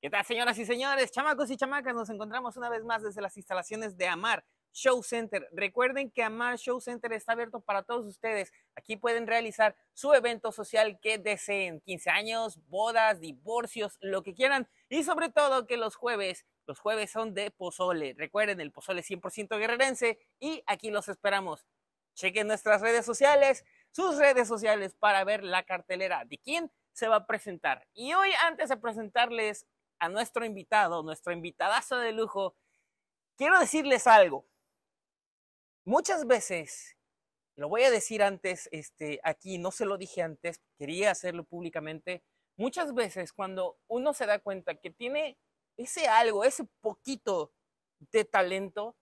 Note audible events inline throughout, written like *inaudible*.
¿Qué tal, señoras y señores, chamacos y chamacas? Nos encontramos una vez más desde las instalaciones de Amar Show Center. Recuerden que Amar Show Center está abierto para todos ustedes. Aquí pueden realizar su evento social que deseen, 15 años, bodas, divorcios, lo que quieran. Y sobre todo que los jueves, los jueves son de pozole. Recuerden, el pozole 100% guerrerense y aquí los esperamos. Chequen nuestras redes sociales, sus redes sociales para ver la cartelera de quién se va a presentar. Y hoy antes de presentarles a nuestro invitado, nuestro invitadazo de lujo, quiero decirles algo. Muchas veces, lo voy a decir antes, este, aquí no se lo dije antes, quería hacerlo públicamente. Muchas veces cuando uno se da cuenta que tiene ese algo, ese poquito de talento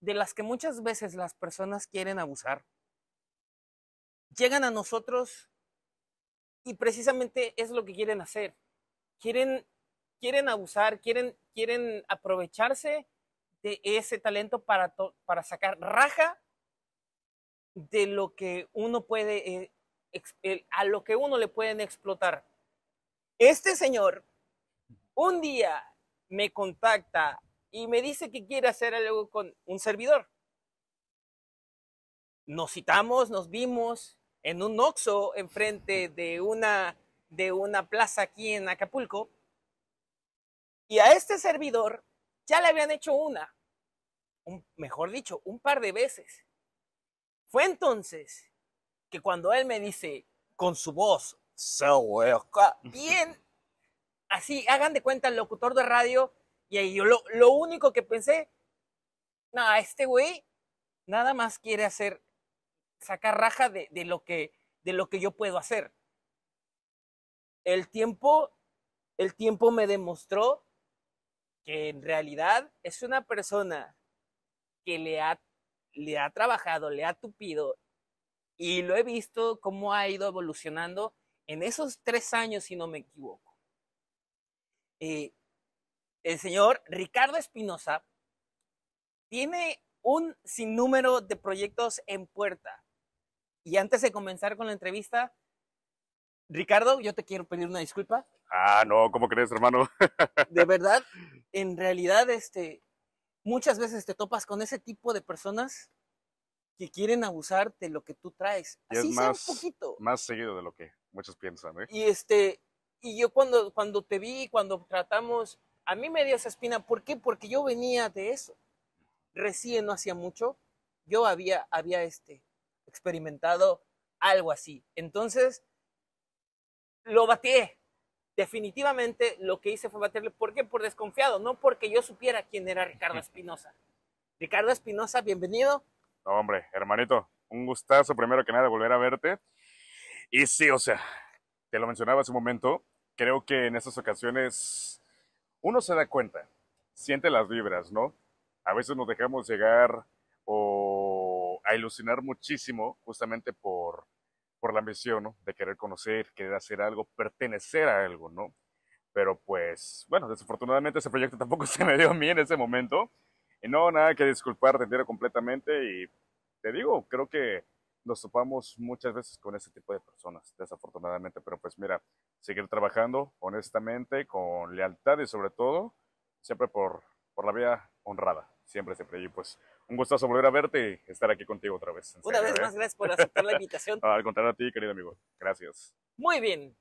de las que muchas veces las personas quieren abusar, llegan a nosotros y precisamente es lo que quieren hacer. Quieren quieren abusar, quieren, quieren aprovecharse de ese talento para, para sacar raja de lo que uno puede, eh, a lo que uno le pueden explotar. Este señor un día me contacta y me dice que quiere hacer algo con un servidor. Nos citamos, nos vimos en un noxo enfrente de una, de una plaza aquí en Acapulco y a este servidor ya le habían hecho una, mejor dicho, un par de veces. Fue entonces que cuando él me dice con su voz, *laughs* bien, así, hagan de cuenta el locutor de radio, y ahí yo lo, lo único que pensé, no, este güey nada más quiere hacer, sacar raja de, de, lo, que, de lo que yo puedo hacer. El tiempo, el tiempo me demostró que en realidad es una persona que le ha, le ha trabajado, le ha tupido y lo he visto cómo ha ido evolucionando en esos tres años, si no me equivoco. Eh, el señor Ricardo Espinosa tiene un sinnúmero de proyectos en puerta. Y antes de comenzar con la entrevista, Ricardo, yo te quiero pedir una disculpa. Ah, no, ¿cómo crees, hermano? *laughs* de verdad, en realidad, este, muchas veces te topas con ese tipo de personas que quieren abusarte de lo que tú traes. Así es más, un poquito. Más seguido de lo que muchos piensan, ¿eh? Y este, y yo cuando, cuando te vi, cuando tratamos, a mí me dio esa espina. ¿Por qué? Porque yo venía de eso. Recién no hacía mucho, yo había, había este, experimentado algo así. Entonces, lo batié, definitivamente lo que hice fue baterle. ¿Por qué? Por desconfiado, no porque yo supiera quién era Ricardo Espinosa. Ricardo Espinosa, bienvenido. hombre, hermanito, un gustazo primero que nada volver a verte. Y sí, o sea, te lo mencionaba hace un momento, creo que en estas ocasiones uno se da cuenta, siente las vibras, ¿no? A veces nos dejamos llegar o a ilusionar muchísimo justamente por por la ambición, De querer conocer, querer hacer algo, pertenecer a algo, ¿no? Pero pues, bueno, desafortunadamente ese proyecto *laughs* tampoco se me dio a mí en ese momento. Y no, nada que disculpar, te entiendo completamente y te digo, creo que nos topamos muchas veces con ese tipo de personas, desafortunadamente. Pero pues mira, seguir trabajando honestamente, con lealtad y sobre todo, siempre por, por la vía honrada, siempre, siempre. Y pues un gustazo volver a verte y estar aquí contigo otra vez. Una vez ¿eh? más, gracias por aceptar la invitación. *laughs* Al contrario a ti, querido amigo. Gracias. Muy bien.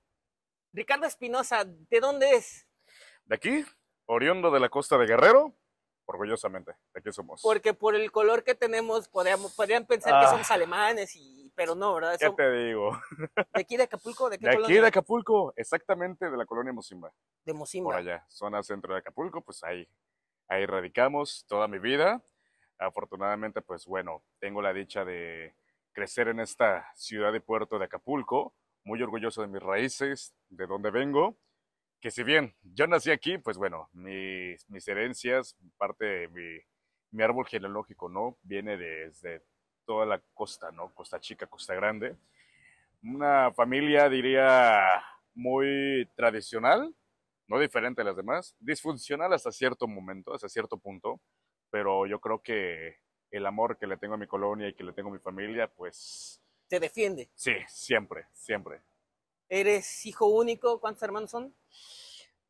Ricardo Espinosa, ¿de dónde es? De aquí, oriundo de la costa de Guerrero, orgullosamente, de aquí somos. Porque por el color que tenemos podríamos, podrían pensar que ah. somos alemanes, y, pero no, ¿verdad? ¿Qué te digo? *laughs* ¿De aquí de Acapulco? ¿De, aquí de Acapulco, exactamente de la colonia Mocimba. De Mocimba. Por allá, zona centro de Acapulco, pues ahí, ahí radicamos toda mi vida. Afortunadamente, pues bueno, tengo la dicha de crecer en esta ciudad de puerto de Acapulco, muy orgulloso de mis raíces, de donde vengo, que si bien yo nací aquí, pues bueno, mis, mis herencias, parte de mi, mi árbol genealógico, ¿no? Viene desde toda la costa, ¿no? Costa Chica, Costa Grande. Una familia, diría, muy tradicional, no diferente a las demás, disfuncional hasta cierto momento, hasta cierto punto pero yo creo que el amor que le tengo a mi colonia y que le tengo a mi familia, pues... ¿Te defiende? Sí, siempre, siempre. ¿Eres hijo único? ¿Cuántos hermanos son?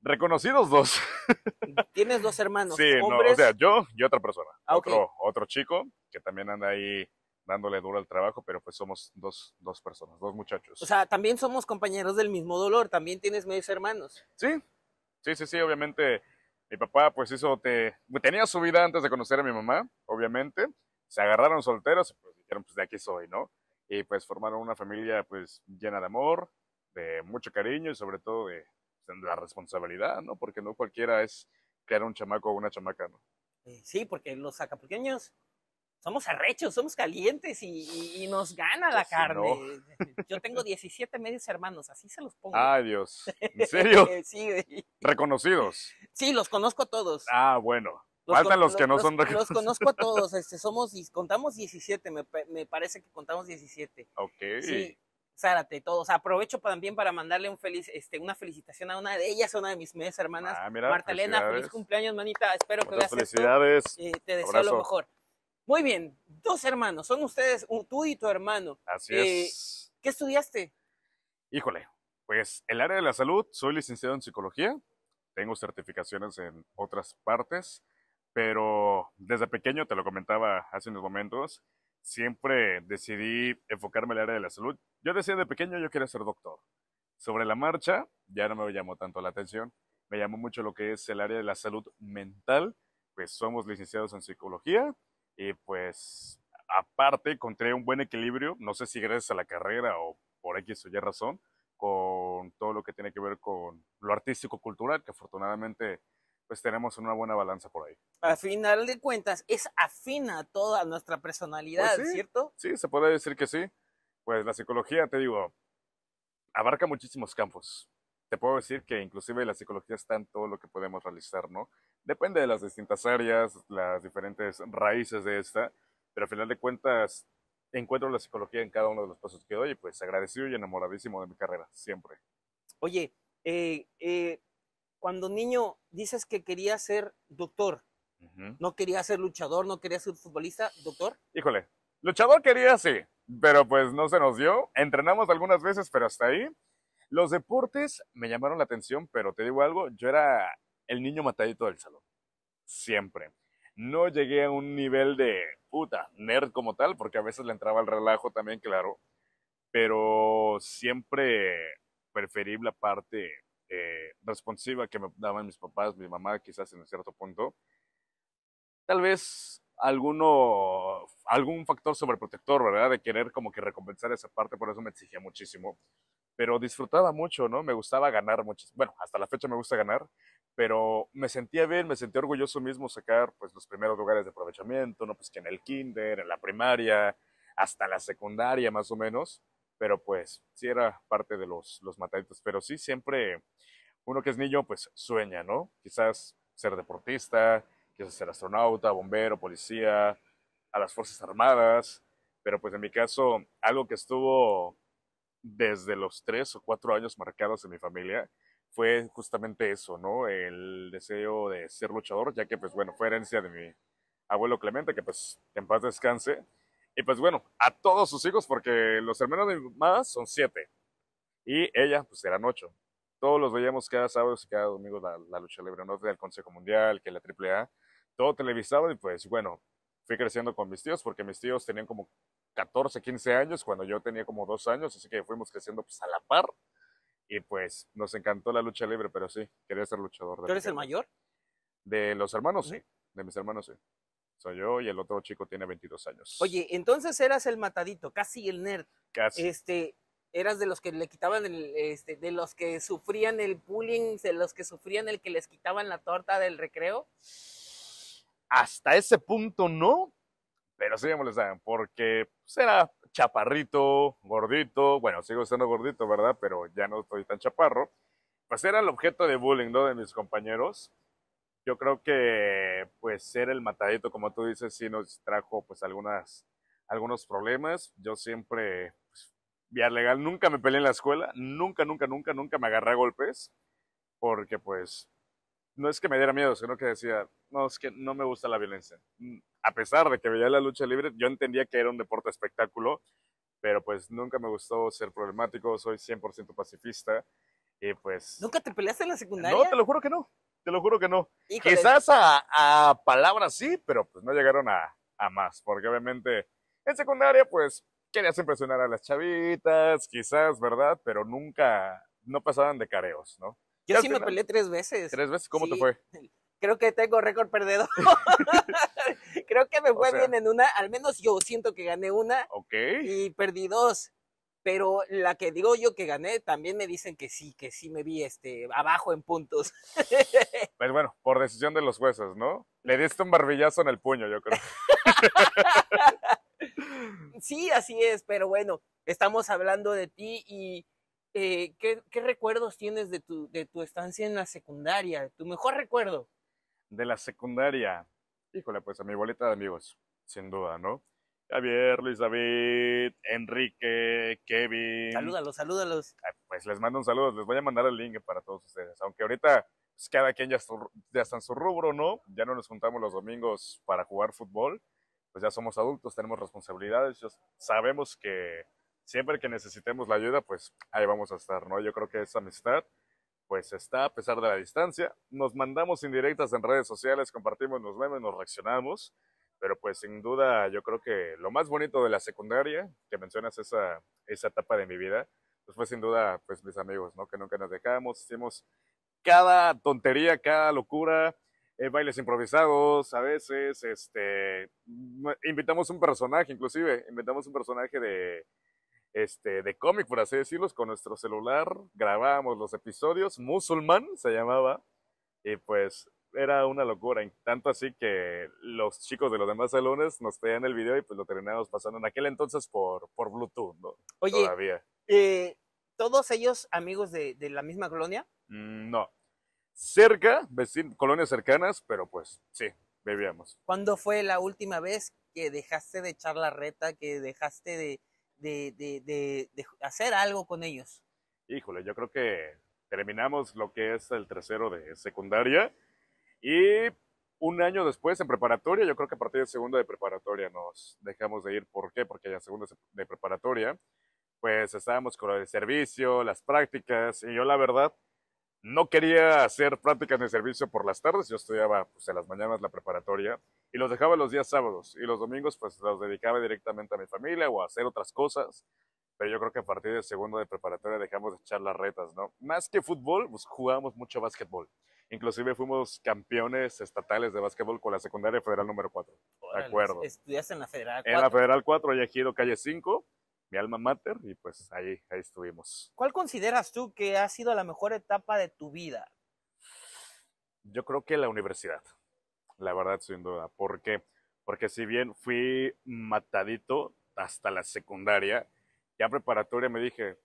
Reconocidos dos. *laughs* Tienes dos hermanos. Sí, o sea, yo y otra persona. Ah, otro, otro chico que también anda ahí dándole duro al trabajo, pero pues somos dos, dos personas, dos muchachos. O sea, también somos compañeros del mismo dolor, también tienes medios hermanos. Sí, sí, sí, sí, obviamente mi papá pues hizo, te, tenía su vida antes de conocer a mi mamá, obviamente. Se agarraron solteros, pues dijeron, pues de aquí soy, ¿no? Y pues formaron una familia pues llena de amor, de mucho cariño y sobre todo de, pues, la responsabilidad, ¿no? Porque no cualquiera es crear un chamaco o una chamaca, ¿no? Eh, sí, porque los acapulqueños somos arrechos, somos calientes y, nos gana pues la carne. Yo tengo 17 medios hermanos, así se los pongo. Ay, Dios. ¿En *laughs* serio? ¿Reconocidos? Sí, los conozco todos. Ah, bueno. Los Faltan los, que no son reconocidos. Los conozco a todos, este, somos, contamos 17, me, parece que contamos 17. Ok. Sí. Zárate, todos. Aprovecho también para mandarle este, una felicitación a una de ellas, a una de mis medias hermanas, ah, Marta Elena. Feliz cumpleaños, manita. Espero que veas felicidades. Eh, te deseo lo mejor. Muy bien, dos hermanos, son ustedes, tú y tu hermano. Así eh, es. ¿Qué estudiaste? Híjole, pues el área de la salud, soy licenciado en psicología, tengo certificaciones en otras partes, pero desde pequeño, te lo comentaba hace unos momentos, siempre decidí enfocarme en el área de la salud. Yo decía de pequeño yo quería ser doctor. Sobre la marcha ya no me llamó tanto la atención, me llamó mucho lo que es el área de la salud mental, pues somos licenciados en psicología, y pues aparte encontré un buen equilibrio, no sé si gracias a la carrera o por X o Y razón, con todo lo que tiene que ver con lo artístico-cultural, que afortunadamente pues tenemos una buena balanza por ahí. Al final de cuentas, es afina toda nuestra personalidad, pues ¿cierto? Sí, se puede decir que sí. Pues la psicología, te digo, abarca muchísimos campos. Te puedo decir que inclusive la psicología está en todo lo que podemos realizar, ¿no? Depende de las distintas áreas, las diferentes raíces de esta, pero al final de cuentas encuentro la psicología en cada uno de los pasos que doy y pues agradecido y enamoradísimo de mi carrera, siempre. Oye, eh, eh, cuando niño dices que quería ser doctor, no quería ser luchador, no quería ser futbolista, doctor. Híjole, luchador quería sí, pero pues no se nos dio. Entrenamos algunas veces, pero hasta ahí. Los deportes me llamaron la atención, pero te digo algo, yo era el niño matadito del salón. Siempre. No llegué a un nivel de puta, nerd como tal, porque a veces le entraba el relajo también, claro. Pero siempre preferí la parte eh, responsiva que me daban mis papás, mi mamá, quizás en cierto punto. Tal vez alguno, algún factor sobreprotector, ¿verdad? De querer como que recompensar esa parte, por eso me exigía muchísimo. Pero disfrutaba mucho, ¿no? Me gustaba ganar mucho. Bueno, hasta la fecha me gusta ganar, pero me sentía bien, me sentía orgulloso mismo sacar pues los primeros lugares de aprovechamiento, no pues que en el kinder, en la primaria, hasta la secundaria más o menos, pero pues sí era parte de los, los mataditos, pero sí siempre uno que es niño pues sueña, ¿no? Quizás ser deportista, quizás ser astronauta, bombero, policía, a las Fuerzas Armadas, pero pues en mi caso algo que estuvo desde los tres o cuatro años marcados en mi familia fue justamente eso, ¿no? El deseo de ser luchador, ya que pues bueno, fue herencia de mi abuelo Clemente, que pues en paz descanse. Y pues bueno, a todos sus hijos, porque los hermanos de mi mamá son siete. Y ella, pues eran ocho. Todos los veíamos cada sábado y cada domingo la, lucha libre norte del Consejo Mundial, que la AAA, todo televisado. Y pues bueno, fui creciendo con mis tíos, porque mis tíos tenían como 14, 15 años, cuando yo tenía como dos años, así que fuimos creciendo pues a la par. Y pues nos encantó la lucha libre, pero sí, quería ser luchador. De ¿Tú eres el mayor? De los hermanos, sí. De mis hermanos, sí. Soy yo y el otro chico tiene 22 años. Oye, entonces eras el matadito, casi el nerd. Casi. Este, eras de los que le quitaban el, este, de los que sufrían el bullying, de los que sufrían el que les quitaban la torta del recreo. Hasta ese punto no, pero sí me molestaban porque será pues, era chaparrito, gordito, bueno, sigo siendo gordito, ¿verdad? Pero ya no estoy tan chaparro. Pues era el objeto de bullying, ¿no? De mis compañeros. Yo creo que, pues, ser el matadito, como tú dices, sí nos trajo, pues, algunas, algunos problemas. Yo siempre, pues, vía legal, nunca me peleé en la escuela, nunca, nunca, nunca, nunca me agarré a golpes, porque, pues, no es que me diera miedo, sino que decía, no, es que no me gusta la violencia a pesar de que veía la lucha libre, yo entendía que era un deporte espectáculo, pero pues nunca me gustó ser problemático, soy 100% pacifista y pues... ¿Nunca te peleaste en la secundaria? No, te lo juro que no, te lo juro que no. Quizás a, palabras sí, pero pues no llegaron a, a más, porque obviamente en secundaria pues querías impresionar a las chavitas, quizás, ¿verdad? Pero nunca, no pasaban de careos, ¿no? Yo sí me peleé tres veces. ¿Tres veces? ¿Cómo te fue? creo que tengo récord perdedor. *laughs* *laughs* creo que me fue bien en una, al menos yo siento que gané una Ok. y perdí dos. Pero la que digo yo que gané, también me dicen que sí, que sí me vi este, abajo en puntos. *laughs* Pues bueno, por decisión de los jueces, ¿no? Le diste un barbillazo en el puño, yo creo. sí, así es, pero bueno, estamos hablando de ti y eh, ¿qué, ¿qué, recuerdos tienes de tu, de tu estancia en la secundaria? ¿Tu mejor recuerdo? de la secundaria. Híjole, pues a mi boleta de amigos, sin duda, ¿no? Javier, Luis David, Enrique, Kevin. Salúdalos, salúdalos. Pues les mando un saludo, les voy a mandar el link para todos ustedes. Aunque ahorita pues, cada quien ya, ya está en su rubro, ¿no? Ya no nos juntamos los domingos para jugar fútbol. Pues ya somos adultos, tenemos responsabilidades, sabemos que siempre que necesitemos la ayuda, pues ahí vamos a estar, ¿no? Yo creo que es amistad pues está a pesar de la distancia. Nos mandamos indirectas en redes sociales, compartimos nos memes, nos reaccionamos, pero pues sin duda yo creo que lo más bonito de la secundaria, que mencionas esa, etapa de mi vida, pues fue sin duda pues mis amigos, ¿no? Que nunca nos dejamos, hicimos cada tontería, cada locura, eh, bailes improvisados a veces, este, invitamos un personaje inclusive, invitamos un personaje de este, de cómic, por así decirlo, con nuestro celular, grabábamos los episodios, musulmán se llamaba, y pues era una locura, tanto así que los chicos de los demás salones nos traían el video y pues lo terminábamos pasando en aquel entonces por, por Bluetooth, Oye, Todavía. Eh, ¿todos ellos amigos de, la misma colonia? Mm, no, cerca, colonias cercanas, pero pues sí, bebíamos. ¿Cuándo fue la última vez que dejaste de echar la reta, que dejaste de de, de, de, hacer algo con ellos? Híjole, yo creo que terminamos lo que es el tercero de secundaria y un año después en preparatoria, yo creo que a partir del segundo de preparatoria nos dejamos de ir. ¿Por qué? Porque ya segundo de preparatoria, pues estábamos con el servicio, las prácticas y yo la verdad no quería hacer prácticas de servicio por las tardes, yo estudiaba pues, en las mañanas la preparatoria y los dejaba los días sábados y los domingos pues los dedicaba directamente a mi familia o a hacer otras cosas. Pero yo creo que a partir del segundo de preparatoria dejamos de echar las retas, ¿no? Más que fútbol, pues jugábamos mucho básquetbol. Inclusive fuimos campeones estatales de básquetbol con la secundaria federal número 4. de acuerdo. Estudiaste en la federal 4. En la federal 4, ya Calle 5 mi alma mater y pues ahí, ahí estuvimos. ¿Cuál consideras tú que ha sido la mejor etapa de tu vida? Yo creo que la universidad, la verdad sin duda, ¿Por qué? porque si bien fui matadito hasta la secundaria, ya preparatoria me dije,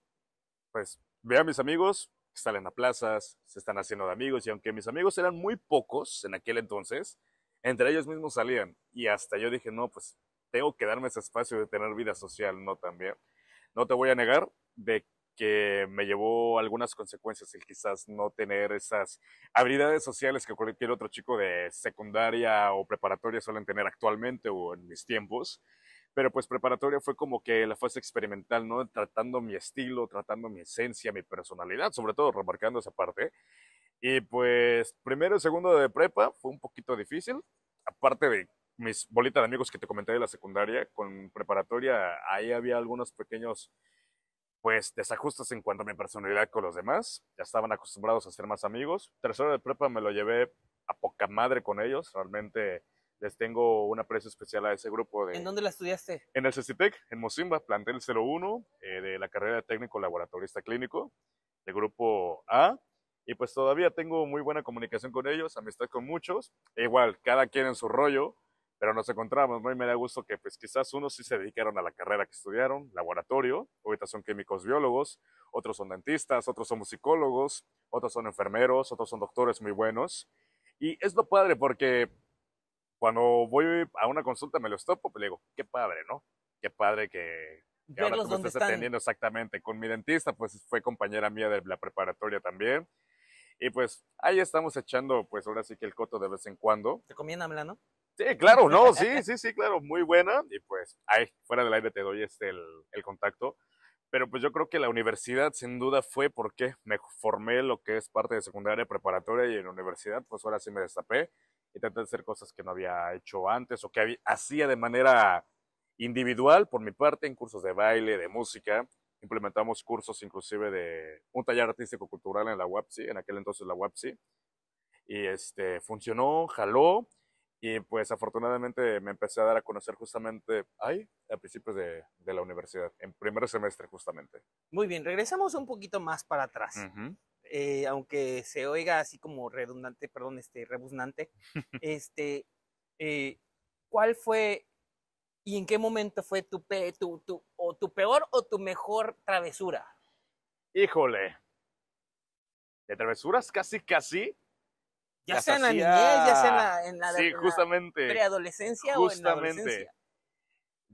pues ve a mis amigos están salen a plazas, se están haciendo de amigos y aunque mis amigos eran muy pocos en aquel entonces, entre ellos mismos salían y hasta yo dije, no, pues tengo que darme ese espacio de tener vida social, ¿no? También. No te voy a negar de que me llevó algunas consecuencias el quizás no tener esas habilidades sociales que cualquier otro chico de secundaria o preparatoria suelen tener actualmente o en mis tiempos. Pero pues preparatoria fue como que la fase experimental, ¿no? Tratando mi estilo, tratando mi esencia, mi personalidad, sobre todo remarcando esa parte. Y pues primero y segundo de prepa fue un poquito difícil, aparte de mis bolitas de amigos que te comenté de la secundaria, con preparatoria, ahí había algunos pequeños, pues, desajustes en cuanto a mi personalidad con los demás. Ya estaban acostumbrados a ser más amigos. Tercero de prepa me lo llevé a poca madre con ellos. Realmente les tengo un aprecio especial a ese grupo. De, ¿En dónde la estudiaste? En el CCTEC, en Mozimba, plantel 01, eh, de la carrera de técnico laboratorista clínico, de grupo A. Y pues todavía tengo muy buena comunicación con ellos, amistad con muchos. E igual, cada quien en su rollo pero nos encontramos, ¿no? Y me da gusto que pues quizás unos sí se dedicaron a la carrera que estudiaron, laboratorio, ahorita son químicos biólogos, otros son dentistas, otros son psicólogos, otros son enfermeros, otros son doctores muy buenos. Y es lo padre porque cuando voy a una consulta me lo topo, pues le digo, qué padre, ¿no? Qué padre que, ahora atendiendo exactamente. Con mi dentista, pues fue compañera mía de la preparatoria también. Y pues ahí estamos echando, pues ahora sí que el coto de vez en cuando. Te Recomiéndamela, ¿no? Sí, claro, no, sí, sí, sí, claro, muy buena. Y pues, ahí, fuera del aire te doy este el, contacto. Pero pues yo creo que la universidad sin duda fue porque me formé lo que es parte de secundaria, preparatoria y en la universidad, pues ahora sí me destapé y traté de hacer cosas que no había hecho antes o que hacía de manera individual por mi parte en cursos de baile, de música. Implementamos cursos inclusive de un taller artístico cultural en la UAPSI, en aquel entonces la UAPSI. Y este funcionó, jaló y pues afortunadamente me empecé a dar a conocer justamente ahí, a principios de, la universidad, en primer semestre justamente. Muy bien, regresamos un poquito más para atrás. Eh, aunque se oiga así como redundante, perdón, este, rebuznante, *laughs* este, eh, ¿cuál fue y en qué momento fue tu, tu, o tu peor o tu mejor travesura? Híjole, de travesuras casi casi ya sea en la niñez, ya sea en la, justamente, preadolescencia justamente. o en la adolescencia.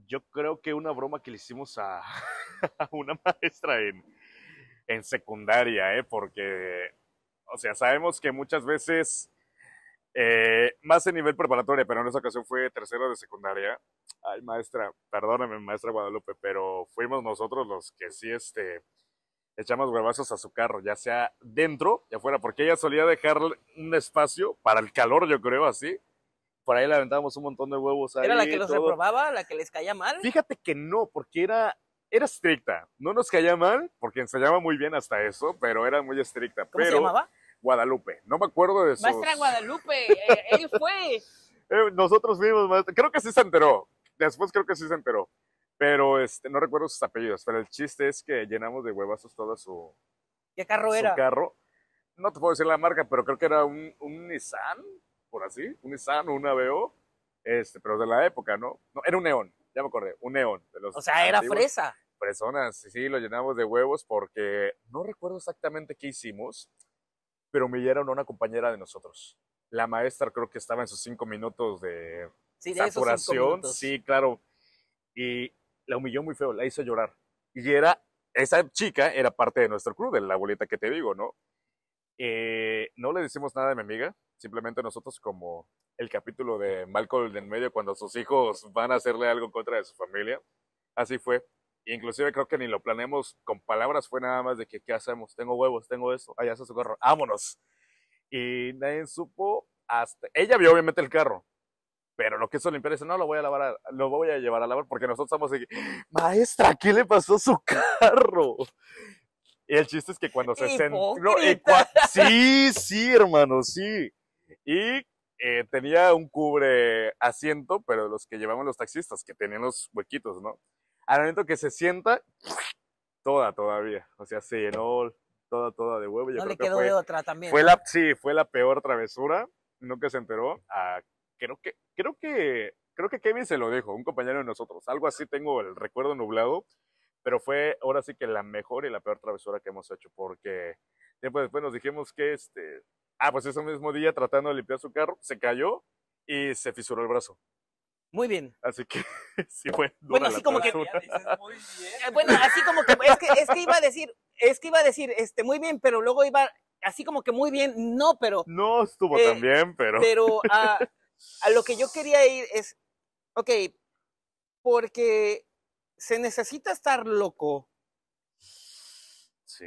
Yo creo que una broma que le hicimos *laughs* a, una maestra en, en secundaria, ¿eh? porque, o sea, sabemos que muchas veces, eh, más en nivel preparatoria, pero en esa ocasión fue tercero de secundaria. Ay, maestra, perdóname, maestra Guadalupe, pero fuimos nosotros los que sí, este, echamos huevazos a su carro, ya sea dentro y afuera, porque ella solía dejar un espacio para el calor, yo creo, así. Por ahí le aventábamos un montón de huevos. ¿Era la que los la que les caía mal? Fíjate que no, porque era, era estricta. No nos caía mal, porque ensayaba muy bien hasta eso, pero era muy estricta. ¿Cómo se llamaba? Guadalupe. No me acuerdo de eso. Maestra Guadalupe, *laughs* eh, él fue. Eh, nosotros mismos, Creo que sí se enteró. Después creo que sí se enteró. Pero este, no recuerdo sus apellidos, pero el chiste es que llenamos de huevazos toda su... ¿Qué carro su era? carro. No te puedo decir la marca, pero creo que era un, un Nissan, por así, un Nissan o un Aveo, este, pero de la época, ¿no? era un neón, ya me acordé, un neón. o sea, era fresa. Personas, sí, lo llenamos de huevos porque no recuerdo exactamente qué hicimos, pero me a una compañera de nosotros. La maestra creo que estaba en sus cinco minutos de sí, claro. Y la humilló muy feo, la hizo llorar. Y era, esa chica era parte de nuestro club, de la abuelita que te digo, ¿no? Eh, no le decimos nada a mi amiga, simplemente nosotros como el capítulo de Malcolm en medio cuando sus hijos van a hacerle algo en contra de su familia. Así fue. Inclusive creo que ni lo planeamos con palabras, fue nada más de que qué hacemos, tengo huevos, tengo eso, allá está su carro, vámonos. Y nadie supo hasta... Ella vio obviamente el carro, pero lo que es le dice, no, lo voy a lavar, lo voy a llevar a lavar porque nosotros estamos aquí, maestra, ¿qué le pasó a su carro? Y el chiste es que cuando se sentó, sí, sí, hermano, sí. Y eh, tenía un cubre asiento, pero los que llevaban los taxistas, que tenían los huequitos, ¿no? Al momento que se sienta, toda todavía, o sea, se llenó toda, toda de huevo. no le quedó fue, de otra también. la, sí, fue la peor travesura, nunca se enteró, a creo que, creo que, creo que Kevin se lo dijo, un compañero de nosotros. Algo así tengo el recuerdo nublado, pero fue ahora sí que la mejor y la peor travesura que hemos hecho, porque pues, después nos dijimos que este, ah, pues ese mismo día tratando de limpiar su carro, se cayó y se fisuró el brazo. Muy bien. Así que *laughs* sí fue. bueno, así como que. Eh, bueno, así como que es, que es que iba a decir, es que iba a decir, este, muy bien, pero luego iba así como que muy bien, no, pero. No estuvo eh, tan bien, pero. Pero *laughs* ah, a lo que yo quería ir es, ok, porque se necesita estar loco. Sí.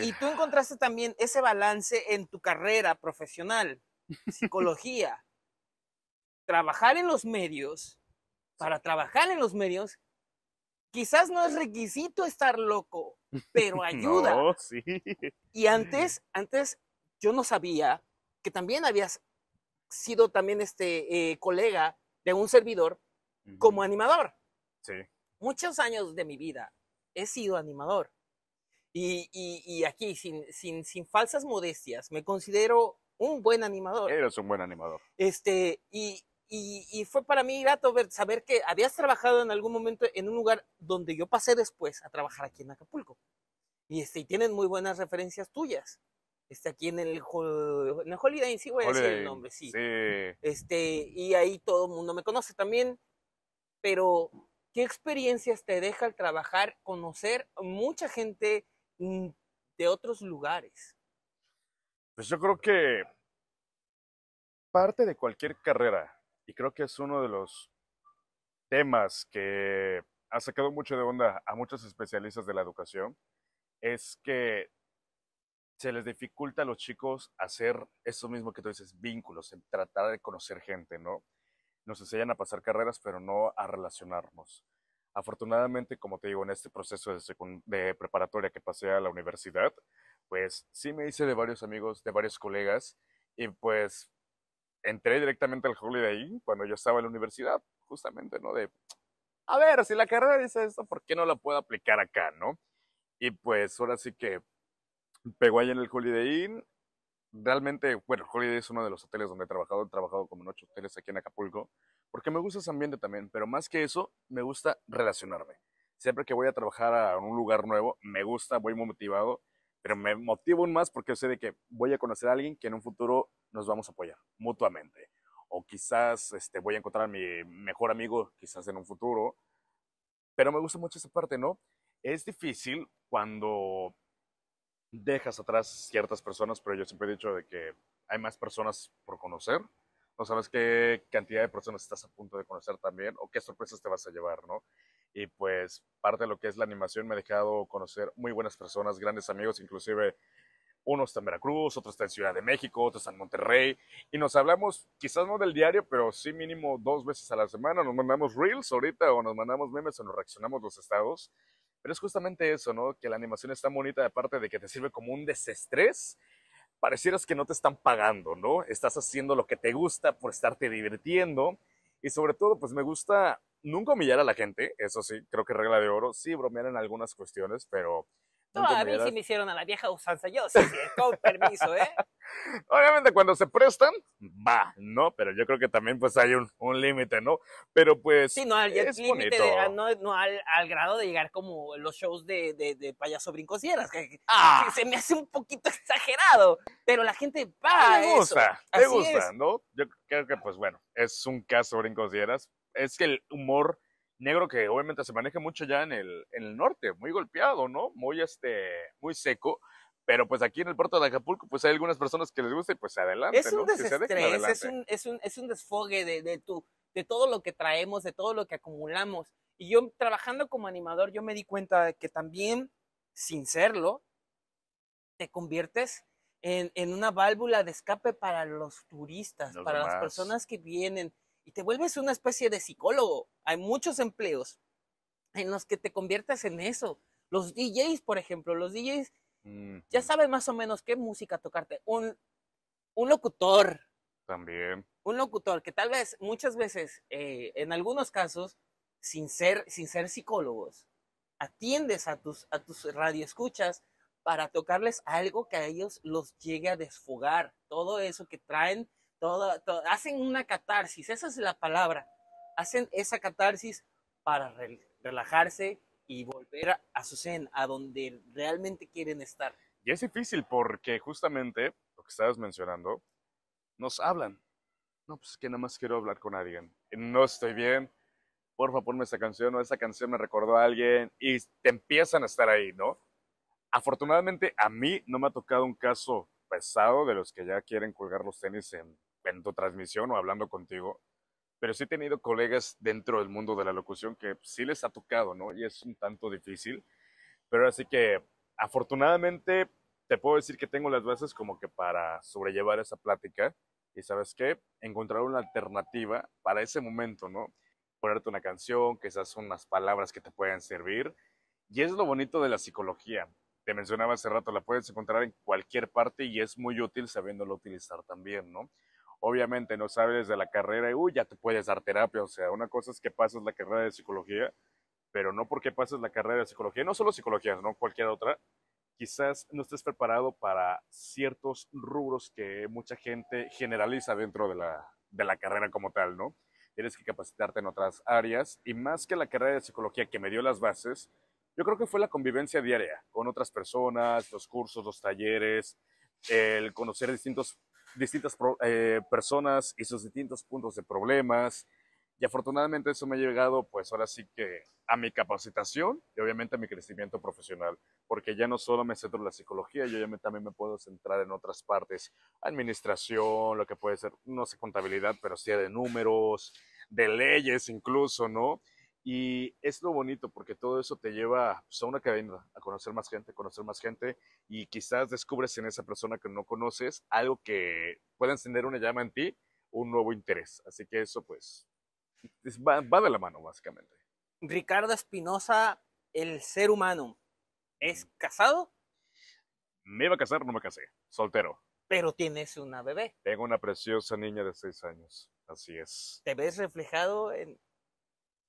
Y, tú encontraste también ese balance en tu carrera profesional, *laughs* psicología, trabajar en los medios, para trabajar en los medios, quizás no es requisito estar loco, pero *laughs* ayuda. No, sí. Y antes, antes yo no sabía que también habías sido también este eh, colega de un servidor como animador. Sí. Muchos años de mi vida he sido animador. Y, y, aquí, sin, sin, sin, falsas modestias, me considero un buen animador. Eres un buen animador. Este, y, y fue para mí grato ver, saber que habías trabajado en algún momento en un lugar donde yo pasé después a trabajar aquí en Acapulco. Y, este, y tienen muy buenas referencias tuyas. Está aquí en el, Holiday sí voy a decir el nombre, sí. Este, y ahí todo el mundo me conoce también. Pero, ¿qué experiencias te deja el trabajar, conocer mucha gente mm, de otros lugares? Pues yo creo que parte de cualquier carrera, y creo que es uno de los temas que ha sacado mucho de onda a muchos especialistas de la educación, es que se les dificulta a los chicos hacer eso mismo que tú dices, vínculos, en tratar de conocer gente, ¿no? Nos enseñan a pasar carreras, pero no a relacionarnos. Afortunadamente, como te digo, en este proceso de, preparatoria que pasé a la universidad, pues sí me hice de varios amigos, de varios colegas, y pues entré directamente al de ahí cuando yo estaba en la universidad, justamente, ¿no? De, a ver, si la carrera dice esto, ¿por qué no la puedo aplicar acá, no? Y pues ahora sí que Pegué ahí en el Holiday Inn. Realmente, bueno, Holiday es uno de los hoteles donde he trabajado. He trabajado como en ocho hoteles aquí en Acapulco. Porque me gusta ese ambiente también. Pero más que eso, me gusta relacionarme. Siempre que voy a trabajar a un lugar nuevo, me gusta, voy muy motivado. Pero me motivo aún más porque sé de que voy a conocer a alguien que en un futuro nos vamos a apoyar mutuamente. O quizás este, voy a encontrar a mi mejor amigo, quizás en un futuro. Pero me gusta mucho esa parte, ¿no? Es difícil cuando dejas atrás ciertas personas, pero yo siempre he dicho de que hay más personas por conocer. No sabes qué cantidad de personas estás a punto de conocer también o qué sorpresas te vas a llevar, ¿no? Y pues parte de lo que es la animación me ha dejado conocer muy buenas personas, grandes amigos, inclusive uno está en Veracruz, otro está en Ciudad de México, otro está en Monterrey, y nos hablamos, quizás no del diario, pero sí mínimo dos veces a la semana, nos mandamos reels ahorita o nos mandamos memes o nos reaccionamos los estados, pero es justamente eso, ¿no? Que la animación es tan bonita, aparte de que te sirve como un desestrés, parecieras que no te están pagando, ¿no? Estás haciendo lo que te gusta por estarte divirtiendo. Y sobre todo, pues me gusta nunca humillar a la gente, eso sí, creo que regla de oro. Sí, bromear en algunas cuestiones, pero no, a mí sí me hicieron a la vieja usanza, yo sí, sí con *laughs* permiso, ¿eh? Obviamente cuando se prestan, va, ¿no? Pero yo creo que también pues hay un, límite, ¿no? Pero pues Sí, no, al, límite, no, al, grado de llegar como los shows de, de, payaso brincosieras, ah. que, se me hace un poquito exagerado, pero la gente va ah, Me gusta, me gusta, ¿no? Yo creo que pues bueno, es un caso brincosieras, es que el humor negro que obviamente se maneja mucho ya en el, norte, muy golpeado, ¿no? Muy, este, muy seco. Pero pues aquí en el puerto de Acapulco, pues hay algunas personas que les gusta y pues adelante. Es un ¿no? Es, un, es, un, es, un, desfogue de, tu, de todo lo que traemos, de todo lo que acumulamos. Y yo trabajando como animador, yo me di cuenta de que también, sin serlo, te conviertes en, una válvula de escape para los turistas, para las personas que vienen y te vuelves una especie de psicólogo. Hay muchos empleos en los que te conviertas en eso. Los DJs, por ejemplo, los DJs ya saben más o menos qué música tocarte. Un, un locutor. También. Un locutor que tal vez muchas veces, eh, en algunos casos, sin ser, sin ser psicólogos, atiendes a tus, a tus radioescuchas para tocarles algo que a ellos los llegue a desfogar. Todo eso que traen todo, hacen una catarsis, esa es la palabra, hacen esa catarsis para relajarse y volver a, su zen, a donde realmente quieren estar. Y es difícil porque justamente lo que estabas mencionando, nos hablan. No, pues que nada más quiero hablar con alguien. No estoy bien. por favor ponme esa canción o esa canción me recordó a alguien y te empiezan a estar ahí, ¿no? Afortunadamente a mí no me ha tocado un caso pesado de los que ya quieren colgar los tenis en en tu transmisión o hablando contigo, pero sí he tenido colegas dentro del mundo de la locución que sí les ha tocado, ¿no? Y es un tanto difícil, pero así que afortunadamente te puedo decir que tengo las bases como que para sobrellevar esa plática y sabes qué, encontrar una alternativa para ese momento, ¿no? Ponerte una canción, quizás unas palabras que te puedan servir. Y es lo bonito de la psicología. Te mencionaba hace rato, la puedes encontrar en cualquier parte y es muy útil sabiéndolo utilizar también, ¿no? obviamente no sabes de la carrera y uy, ya te puedes dar terapia. O sea, una cosa es que pases la carrera de psicología, pero no porque pases la carrera de psicología, no solo psicología, no cualquier otra, quizás no estés preparado para ciertos rubros que mucha gente generaliza dentro de la, de la carrera como tal, ¿no? Tienes que capacitarte en otras áreas y más que la carrera de psicología que me dio las bases, yo creo que fue la convivencia diaria con otras personas, los cursos, los talleres, el conocer distintos distintas eh, personas y sus distintos puntos de problemas. Y afortunadamente eso me ha llegado, pues ahora sí que a mi capacitación y obviamente a mi crecimiento profesional, porque ya no solo me centro en la psicología, yo ya también me puedo centrar en otras partes, administración, lo que puede ser, no sé, contabilidad, pero sí de números, de leyes incluso, ¿no? Y es lo bonito porque todo eso te lleva pues, a una cadena, a conocer más gente, conocer más gente y quizás descubres en esa persona que no conoces algo que pueda encender una llama en ti, un nuevo interés. Así que eso pues va, de la mano básicamente. Ricardo Espinosa, el ser humano, ¿es casado? Me iba a casar, no me casé, soltero. Pero tienes una bebé. Tengo una preciosa niña de seis años, así es. ¿Te ves reflejado en,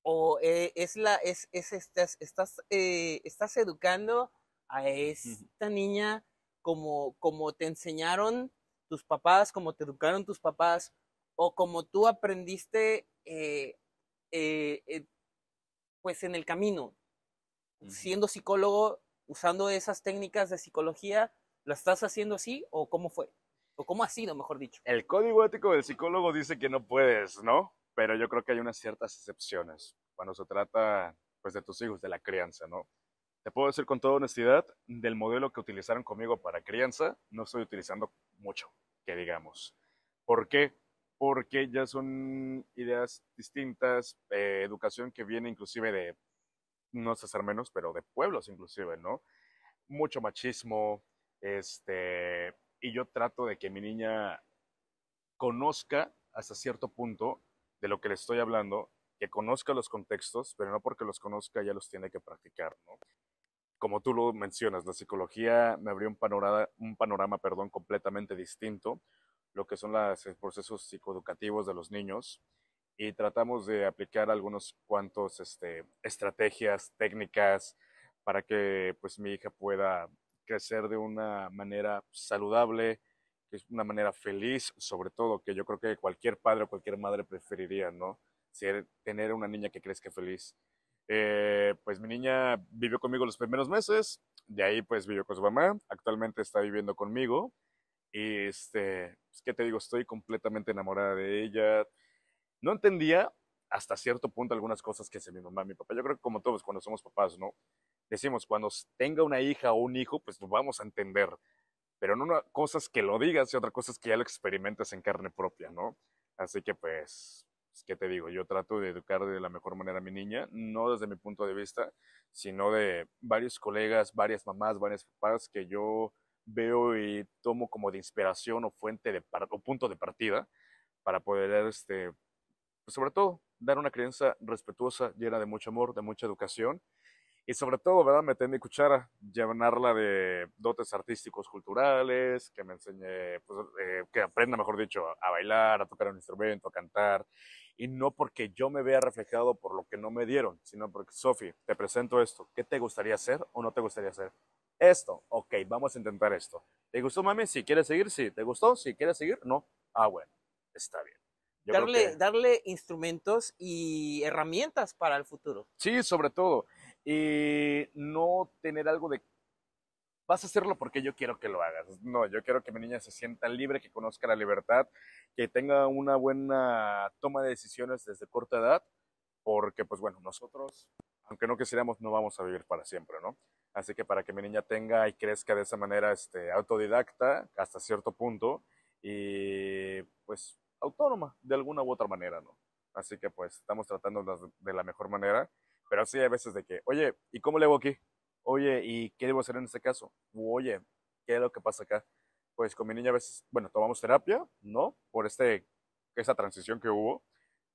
o eh, es la, es, es estás, estás, eh, estás educando a esta niña como, como te enseñaron tus papás, como te educaron tus papás, o como tú aprendiste eh, eh pues en el camino, siendo psicólogo, usando esas técnicas de psicología, ¿lo estás haciendo así o cómo fue? ¿O cómo ha sido, mejor dicho? El código ético del psicólogo dice que no puedes, ¿no? pero yo creo que hay unas ciertas excepciones cuando se trata pues de tus hijos, de la crianza, ¿no? Te puedo decir con toda honestidad, del modelo que utilizaron conmigo para crianza, no estoy utilizando mucho, que digamos. ¿Por qué? Porque ya son ideas distintas, eh, educación que viene inclusive de, no sé ser menos, pero de pueblos inclusive, ¿no? Mucho machismo, este, y yo trato de que mi niña conozca hasta cierto punto de lo que le estoy hablando, que conozca los contextos, pero no porque los conozca ya los tiene que practicar, Como tú lo mencionas, la psicología me abrió un panorama, un panorama perdón, completamente distinto, lo que son los eh, procesos psicoeducativos de los niños, y tratamos de aplicar algunos cuantos este, estrategias, técnicas, para que pues mi hija pueda crecer de una manera saludable, que es una manera feliz, sobre todo, que yo creo que cualquier padre o cualquier madre preferiría, ¿no? Ser, tener una niña que crezca feliz. Eh, pues mi niña vivió conmigo los primeros meses, de ahí pues vivió con su mamá, actualmente está viviendo conmigo y este, pues, ¿qué te digo? Estoy completamente enamorada de ella. No entendía hasta cierto punto algunas cosas que hace mi mamá, mi papá. Yo creo que como todos cuando somos papás, ¿no? Decimos, cuando tenga una hija o un hijo, pues vamos a entender. Pero no una cosa es que lo digas y otra cosa es que ya lo experimentes en carne propia, ¿no? Así que pues, pues, ¿qué te digo? Yo trato de educar de la mejor manera a mi niña, no desde mi punto de vista, sino de varios colegas, varias mamás, varios papás que yo veo y tomo como de inspiración o fuente de o punto de partida para poder, este, pues, sobre todo, dar una crianza respetuosa, llena de mucho amor, de mucha educación y sobre todo, ¿verdad? Meter mi cuchara, llenarla de dotes artísticos, culturales, que me enseñe, pues, eh, que aprenda, mejor dicho, a bailar, a tocar un instrumento, a cantar. Y no porque yo me vea reflejado por lo que no me dieron, sino porque, Sofi, te presento esto. ¿Qué te gustaría hacer o no te gustaría hacer? Esto, ok, vamos a intentar esto. ¿Te gustó, mami? Si quieres seguir, sí. ¿Te gustó? Si quieres seguir, no. Ah, bueno, está bien. darle, darle instrumentos y herramientas para el futuro. Sí, sobre todo. Y eh, no tener algo de, vas a hacerlo porque yo quiero que lo hagas. No, yo quiero que mi niña se sienta libre, que conozca la libertad, que tenga una buena toma de decisiones desde corta edad, porque pues bueno, nosotros, aunque no quisiéramos, no vamos a vivir para siempre, ¿no? Así que para que mi niña tenga y crezca de esa manera este, autodidacta hasta cierto punto y pues autónoma de alguna u otra manera, ¿no? Así que pues estamos tratando de la mejor manera pero sí hay veces de que, oye, ¿y cómo le hago aquí? Oye, ¿y qué debo hacer en este caso? Oye, ¿qué es lo que pasa acá? Pues con mi niña a veces, bueno, tomamos terapia, ¿no? Por este, esa transición que hubo,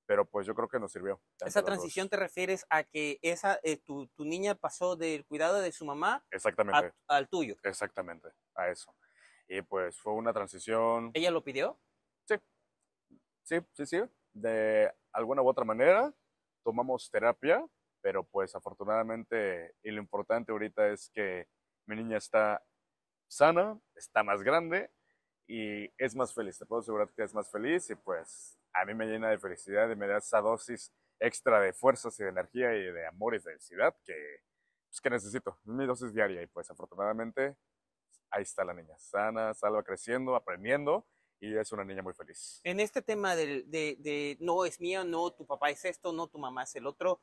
pero pues yo creo que nos sirvió. ¿Esa transición te refieres a que esa, eh, tu, tu, niña pasó del cuidado de su mamá Exactamente. al tuyo? Exactamente, a eso. Y pues fue una transición. ¿Ella lo pidió? Sí, sí, sí, sí. De alguna u otra manera, tomamos terapia pero pues afortunadamente y lo importante ahorita es que mi niña está sana, está más grande y es más feliz. Te puedo asegurar que es más feliz y pues a mí me llena de felicidad y me da esa dosis extra de fuerzas y de energía y de amor y felicidad que, pues, que necesito. Mi dosis diaria y pues afortunadamente ahí está la niña sana, salva creciendo, aprendiendo y es una niña muy feliz. En este tema de, no es mío, no tu papá es esto, no tu mamá es el otro,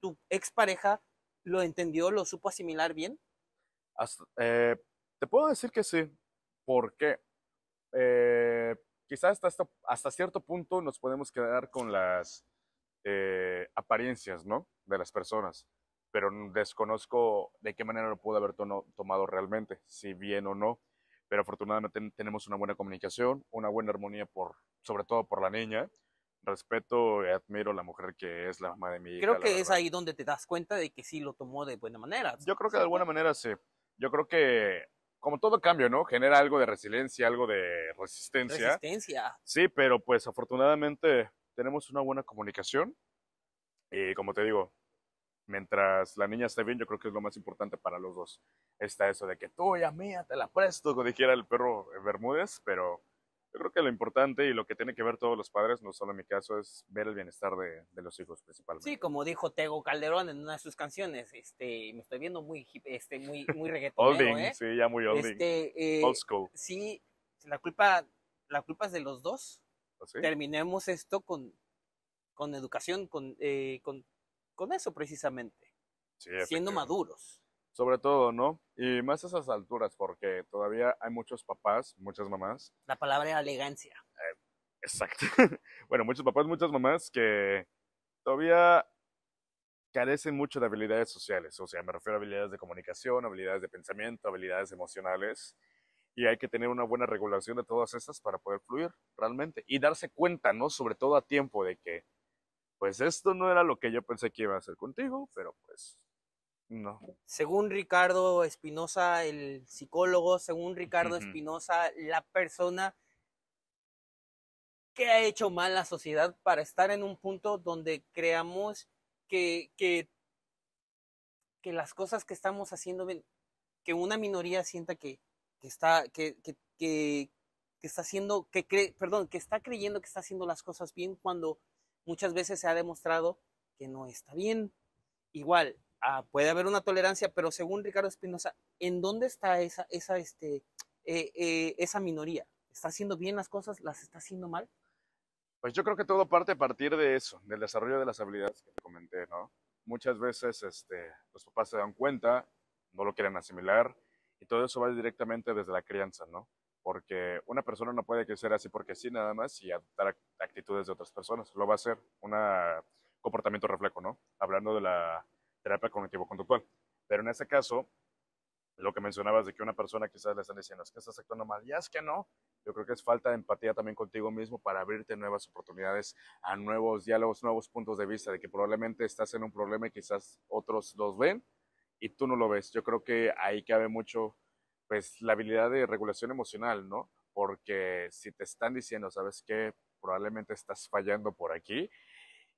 ¿tu expareja lo entendió, lo supo asimilar bien? Eh, te puedo decir que sí, porque qué? Eh, quizás hasta, hasta, cierto punto nos podemos quedar con las eh, apariencias ¿no? de las personas, pero desconozco de qué manera lo pudo haber tomado realmente, si bien o no pero afortunadamente tenemos una buena comunicación, una buena armonía, por, sobre todo por la niña. Respeto y admiro a la mujer que es la mamá de mi hija. Creo que es ahí donde te das cuenta de que sí lo tomó de buena manera. Yo creo que de alguna manera sí. Yo creo que como todo cambio, ¿no? Genera algo de resiliencia, algo de resistencia. Resistencia. Sí, pero pues afortunadamente tenemos una buena comunicación. Y como te digo, mientras la niña esté bien, yo creo que es lo más importante para los dos. Está eso de que tú y a te la presto, como dijera el perro Bermúdez, pero yo creo que lo importante y lo que tiene que ver todos los padres, no solo en mi caso, es ver el bienestar de, los hijos principalmente. Sí, como dijo Tego Calderón en una de sus canciones, este, me estoy viendo muy, este, muy, muy reggaetonero, ¿eh? sí, ya muy olding, este, eh, old school. Sí, la culpa, la culpa es de los dos. ¿Ah, Terminemos esto con, con educación, con, eh, con con eso precisamente, siendo maduros. Sobre todo, ¿no? Y más a esas alturas, porque todavía hay muchos papás, muchas mamás. La palabra elegancia. Eh, exacto. *laughs* bueno, muchos papás, muchas mamás que todavía carecen mucho de habilidades sociales. O sea, me refiero a habilidades de comunicación, habilidades de pensamiento, habilidades emocionales. Y hay que tener una buena regulación de todas esas para poder fluir realmente. Y darse cuenta, ¿no? Sobre todo a tiempo de que pues esto no era lo que yo pensé que iba a hacer contigo, pero pues no. Según Ricardo Espinosa, el psicólogo, según Ricardo Espinosa, la persona que ha hecho mal la sociedad para estar en un punto donde creamos que, que, que las cosas que estamos haciendo, que una minoría sienta que, que está, que, que, está haciendo, que cree, perdón, que está creyendo que está haciendo las cosas bien cuando muchas veces se ha demostrado que no está bien. Igual, ah, puede haber una tolerancia, pero según Ricardo Espinosa, ¿en dónde está esa, esa, este, eh, eh, esa minoría? ¿Está haciendo bien las cosas? ¿Las está haciendo mal? Pues yo creo que todo parte a partir de eso, del desarrollo de las habilidades que te comenté, ¿no? Muchas veces este, los papás se dan cuenta, no lo quieren asimilar, y todo eso va directamente desde la crianza, ¿no? porque una persona no puede crecer así porque sí nada más y adoptar actitudes de otras personas. Lo va a ser un comportamiento reflejo, ¿no? Hablando de la terapia cognitivo-conductual. Pero en este caso, lo que mencionabas de que una persona quizás le están diciendo, es que estás actuando mal, y es que no. Yo creo que es falta de empatía también contigo mismo para abrirte nuevas oportunidades, a nuevos diálogos, nuevos puntos de vista, de que probablemente estás en un problema y quizás otros los ven y tú no lo ves. Yo creo que ahí cabe mucho pues la habilidad de regulación emocional, ¿no? Porque si te están diciendo, ¿sabes qué? Probablemente estás fallando por aquí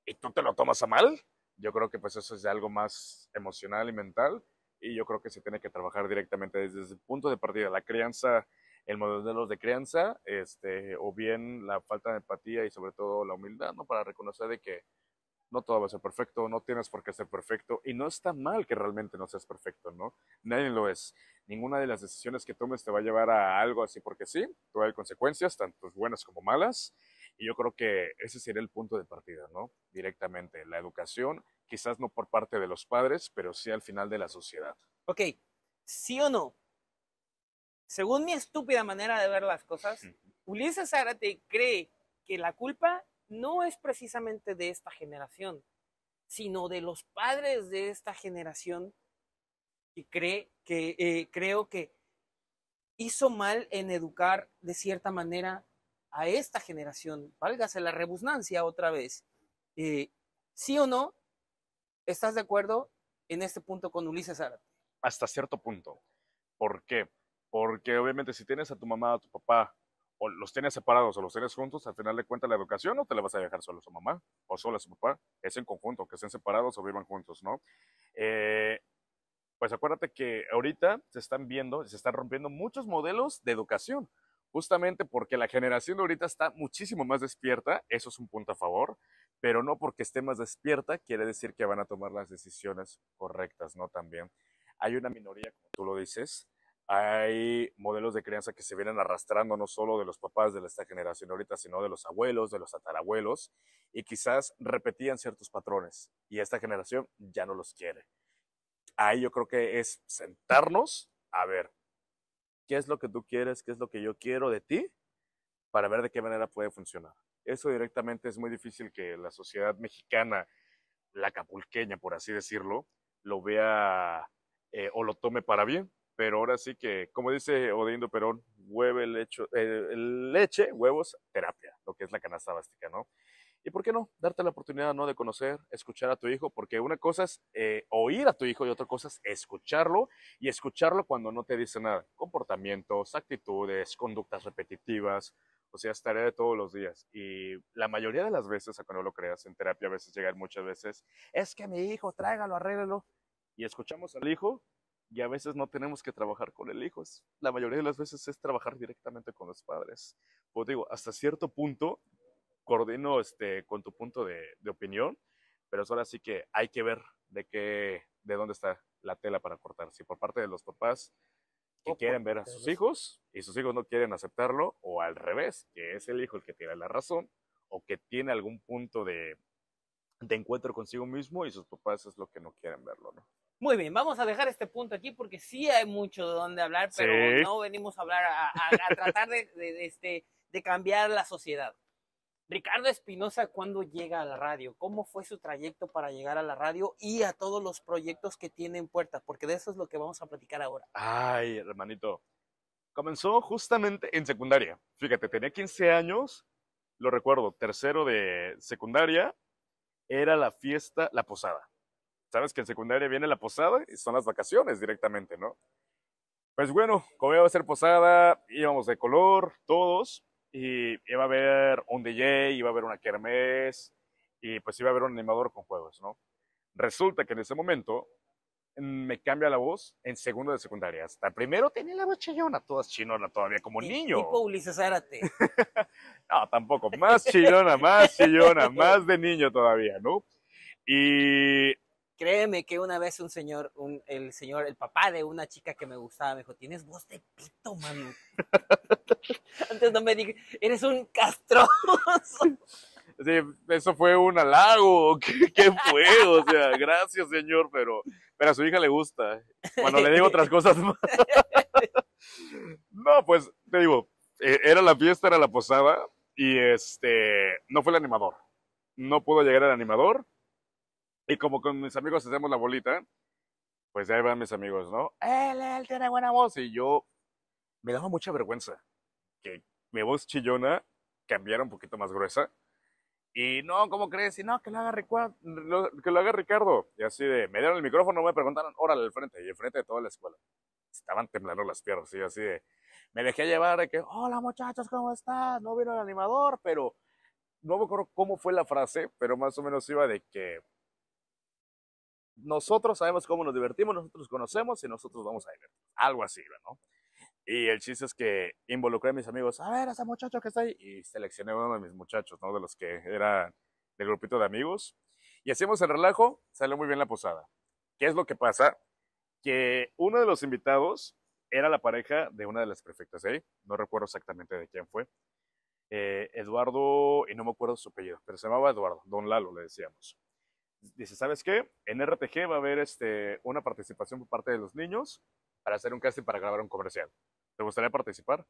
y tú te lo tomas a mal, yo creo que pues eso es algo más emocional y mental y yo creo que se tiene que trabajar directamente desde el punto de partida, la crianza, el modelo de crianza, este, o bien la falta de empatía y sobre todo la humildad, ¿no? Para reconocer de que no todo va a ser perfecto, no tienes por qué ser perfecto y no está mal que realmente no seas perfecto, ¿no? Nadie lo es. Ninguna de las decisiones que tomes te va a llevar a algo así porque sí, tú hay consecuencias, tanto buenas como malas. Y yo creo que ese sería el punto de partida, ¿no? Directamente, la educación, quizás no por parte de los padres, pero sí al final de la sociedad. Ok, sí o no. Según mi estúpida manera de ver las cosas, Ulises Zárate cree que la culpa no es precisamente de esta generación, sino de los padres de esta generación que, cree, que eh, creo que hizo mal en educar de cierta manera a esta generación. Válgase la rebusnancia otra vez. Eh, ¿Sí o no? ¿Estás de acuerdo en este punto con Ulises Zárate? Hasta cierto punto. ¿Por qué? Porque obviamente si tienes a tu mamá, a tu papá, o los tienes separados o los tienes juntos, al final de cuentas la educación no te la vas a dejar solo a su mamá o solo a su papá, es en conjunto, que estén separados o vivan juntos, ¿no? Eh, pues acuérdate que ahorita se están viendo, se están rompiendo muchos modelos de educación, justamente porque la generación de ahorita está muchísimo más despierta, eso es un punto a favor, pero no porque esté más despierta quiere decir que van a tomar las decisiones correctas, ¿no? También hay una minoría, como tú lo dices, hay modelos de crianza que se vienen arrastrando no solo de los papás de esta generación ahorita, sino de los abuelos, de los tatarabuelos, y quizás repetían ciertos patrones y esta generación ya no los quiere. Ahí yo creo que es sentarnos a ver qué es lo que tú quieres, qué es lo que yo quiero de ti, para ver de qué manera puede funcionar. Eso directamente es muy difícil que la sociedad mexicana, la capulqueña, por así decirlo, lo vea eh, o lo tome para bien, pero ahora sí que, como dice Odindo Perón, hueve eh, leche, huevos, terapia, lo que es la canasta básica, ¿no? Y por qué no, darte la oportunidad, ¿no? De conocer, escuchar a tu hijo, porque una cosa es eh, oír a tu hijo y otra cosa es escucharlo y escucharlo cuando no te dice nada. Comportamientos, actitudes, conductas repetitivas, o sea, es tarea de todos los días. Y la mayoría de las veces, a cuando lo creas, en terapia a veces llegar muchas veces, es que mi hijo, tráigalo, arréglalo. Y escuchamos al hijo y a veces no tenemos que trabajar con el hijo. La mayoría de las veces es trabajar directamente con los padres. Pues digo, hasta cierto punto, coordino este, con tu punto de, opinión, pero ahora sí que hay que ver de de dónde está la tela para cortar. Si por parte de los papás que quieren ver a sus hijos y sus hijos no quieren aceptarlo, o al revés, que es el hijo el que tiene la razón o que tiene algún punto de, de encuentro consigo mismo y sus papás es lo que no quieren verlo, ¿no? Muy bien, vamos a dejar este punto aquí porque sí hay mucho de donde hablar, pero no venimos a hablar, a, tratar de, de, este, de cambiar la sociedad. Ricardo Espinosa, ¿cuándo llega a la radio? ¿Cómo fue su trayecto para llegar a la radio y a todos los proyectos que tiene en puerta? Porque de eso es lo que vamos a platicar ahora. Ay, hermanito. Comenzó justamente en secundaria. Fíjate, tenía 15 años, lo recuerdo, tercero de secundaria, era la fiesta, la posada sabes que en secundaria viene la posada y son las vacaciones directamente, ¿no? Pues bueno, como iba a ser posada, íbamos de color, todos, y iba a haber un DJ, iba a haber una kermés, y pues iba a haber un animador con juegos, ¿no? Resulta que en ese momento mm, me cambia la voz en segundo de secundaria. Hasta primero tenía la voz chillona, todas chillona todavía, como niño. niño. Tipo Ulises Zárate. *laughs* no, tampoco. Más chillona, más chillona, *laughs* más de niño todavía, ¿no? Y Créeme que una vez un señor, el señor, el papá de una chica que me gustaba, me dijo, tienes voz de pito, mano. *laughs* Antes no me dije, eres un castroso. *laughs* Sí, eso fue un halago, *laughs* ¿Qué, fue? O sea, gracias señor, pero, pero a su hija le gusta. Cuando le digo otras cosas No, pues te digo, e, era la fiesta, era la posada y este, no fue el animador. No pudo llegar el animador y como con mis amigos hacemos la bolita, pues ahí van mis amigos, ¿no? Él, él tiene buena voz. Y yo me daba mucha vergüenza que mi voz chillona cambiara un poquito más gruesa. Y no, ¿cómo crees? Y no, que lo haga, que lo haga Ricardo. Y así de, me dieron el micrófono, me preguntaron, órale, al frente, y al frente de toda la escuela. Estaban temblando las piernas, y así de, me dejé llevar de que, hola muchachos, ¿cómo estás? No vino el animador, pero no me acuerdo cómo fue la frase, pero más o menos iba de que, nosotros sabemos cómo nos divertimos, nosotros conocemos y nosotros vamos a divertir. Algo así, ¿no? Y el chiste es que involucré a mis amigos, a ver, a ese muchacho que está ahí, y seleccioné a uno de mis muchachos, ¿no? De los que era del grupito de amigos. Y hacemos el relajo, salió muy bien la posada. ¿Qué es lo que pasa? Que uno de los invitados era la pareja de una de las prefectas no recuerdo exactamente de quién fue. Eh, Eduardo, y no me acuerdo su apellido, pero se llamaba Eduardo, Don Lalo le decíamos dice, ¿sabes qué? En RTG va a haber este, una participación por parte de los niños para hacer un casting para grabar un comercial. ¿Te gustaría participar?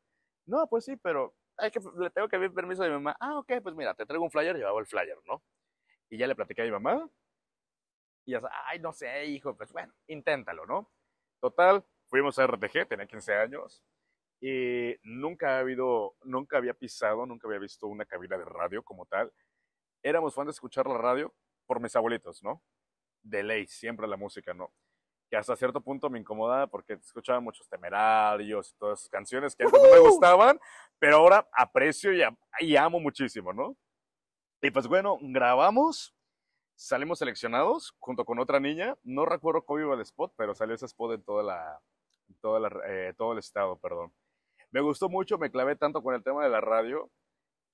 No, pues sí, pero hay que, le tengo que pedir permiso a mi mamá. Ah, ok, pues mira, te traigo un flyer, llevaba el flyer, ¿no? Y ya le platiqué a mi mamá. Y ya, ay, no sé, hijo, pues bueno, inténtalo, ¿no? Total, fuimos a RTG, tenía 15 años. Y nunca, habido, nunca había pisado, nunca había visto una cabina de radio como tal. Éramos fans de escuchar la radio, por mis abuelitos, ¿no? De ley, siempre la música, ¿no? Que hasta cierto punto me incomodaba porque escuchaba muchos temerarios y todas esas canciones que no me gustaban, pero ahora aprecio y, amo muchísimo, ¿no? Y pues bueno, grabamos, salimos seleccionados junto con otra niña, no recuerdo cómo iba el spot, pero salió ese spot en toda la, eh, todo el estado, perdón. Me gustó mucho, me clavé tanto con el tema de la radio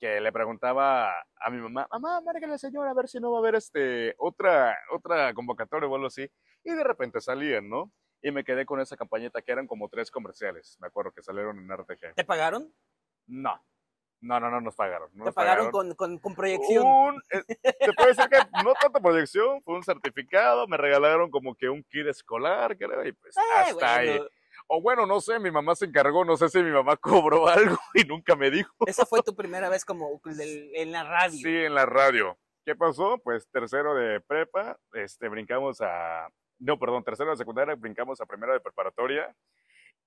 que le preguntaba a mi mamá, mamá, márgale señor a ver si no va a haber este, otra, otra convocatoria o algo así. Y de repente salían, ¿no? Y me quedé con esa campañeta que eran como tres comerciales, me acuerdo que salieron en RTG. ¿Te pagaron? No. No, no, no nos pagaron. ¿Te pagaron, Con, con, con, proyección? Eh, te puede decir que no tanta proyección, fue un certificado, me regalaron como que un kit escolar, creo, y pues eh, hasta ahí o bueno, no sé, mi mamá se encargó, no sé si mi mamá *laughs* cobró algo y nunca me dijo. Esa fue tu *laughs* primera vez como en la radio. Sí, en la radio. ¿Qué pasó? Pues tercero de prepa, este, brincamos a... No, perdón, tercero de secundaria, brincamos a primero de preparatoria.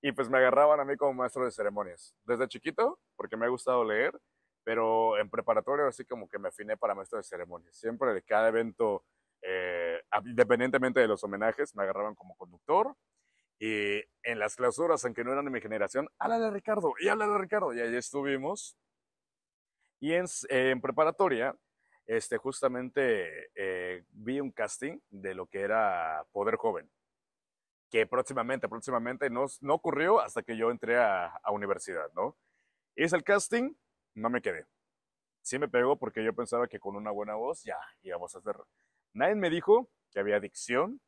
Y pues me agarraban a mí como maestro de ceremonias. Desde chiquito, porque me ha gustado leer, pero en preparatoria así como que me afiné para maestro de ceremonias. Siempre de cada evento, eh, independientemente de los homenajes, me agarraban como conductor y en las clausuras, aunque no eran de mi generación, háblale de Ricardo, y háblale de Ricardo, y ahí estuvimos. Y en, eh, preparatoria, este, justamente eh, vi un casting de lo que era Poder Joven, que próximamente, próximamente no, no ocurrió hasta que yo entré a, universidad, ¿no? Hice el casting, no me quedé. Sí me pegó porque yo pensaba que con una buena voz ya íbamos a hacer. Nadie me dijo que había dicción,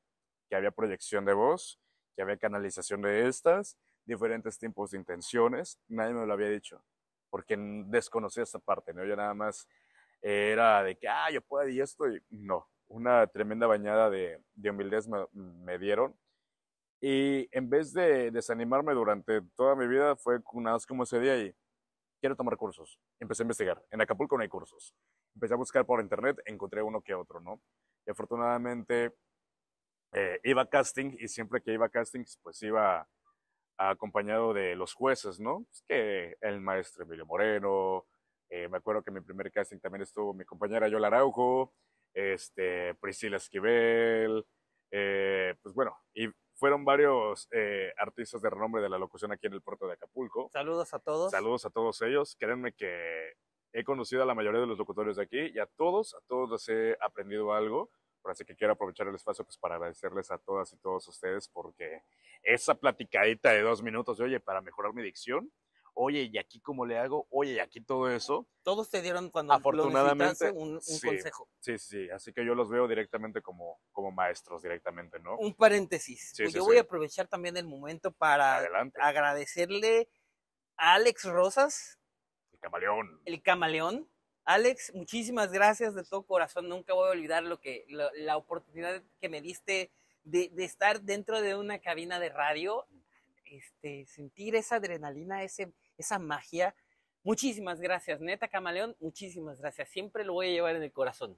que había proyección de voz, que había canalización de estas, diferentes tipos de intenciones, nadie me lo había dicho, porque desconocía esa parte, ¿no? Yo nada más eh, era de que, ah, yo puedo y esto, y no, una tremenda bañada de, humildad me, dieron. Y en vez de desanimarme durante toda mi vida, fue una vez como ese día y quiero tomar cursos. Empecé a investigar. En Acapulco no hay cursos. Empecé a buscar por internet, encontré uno que otro, ¿no? Y afortunadamente eh, iba a casting y siempre que iba a casting pues iba acompañado de los jueces, ¿no? Es que el maestro Emilio Moreno, eh, me acuerdo que en mi primer casting también estuvo mi compañera Yola Araujo, este, Priscila Esquivel, eh, pues bueno, y fueron varios eh, artistas de renombre de la locución aquí en el puerto de Acapulco. Saludos a todos. Saludos a todos ellos. Créanme que he conocido a la mayoría de los locutores de aquí y a todos, a todos les he aprendido algo así que quiero aprovechar el espacio pues, para agradecerles a todas y todos ustedes porque esa platicadita de dos minutos de, oye, para mejorar mi dicción, oye, ¿y aquí cómo le hago? Oye, ¿y aquí todo eso? Todos te dieron cuando afortunadamente lo un, un consejo. Sí, sí, así que yo los veo directamente como, como maestros, directamente, ¿no? Un paréntesis. Pues, yo voy a aprovechar también el momento para agradecerle a Alex Rosas. El camaleón. El camaleón Alex, muchísimas gracias de todo corazón. Nunca voy a olvidar lo que, la oportunidad que me diste de, estar dentro de una cabina de radio, este, sentir esa adrenalina, ese, esa magia. Muchísimas gracias, neta Camaleón. Muchísimas gracias. Siempre lo voy a llevar en el corazón.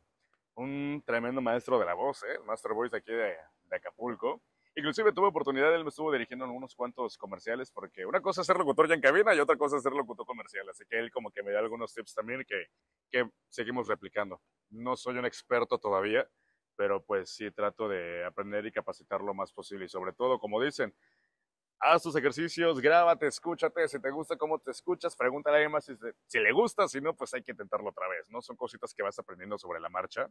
Un tremendo maestro de la voz, ¿eh? Master Voice aquí de Acapulco. Inclusive tuve oportunidad, él me estuvo dirigiendo en unos cuantos comerciales, porque una cosa es ser locutor ya en cabina y otra cosa es ser locutor comercial. Así que él como que me da algunos tips también que, que seguimos replicando. No soy un experto todavía, pero pues sí trato de aprender y capacitar lo más posible. Y sobre todo, como dicen, haz tus ejercicios, grábate, escúchate, si te gusta cómo te escuchas, pregúntale a alguien más si, si, le gusta, si no, pues hay que intentarlo otra vez, ¿no? Son cositas que vas aprendiendo sobre la marcha.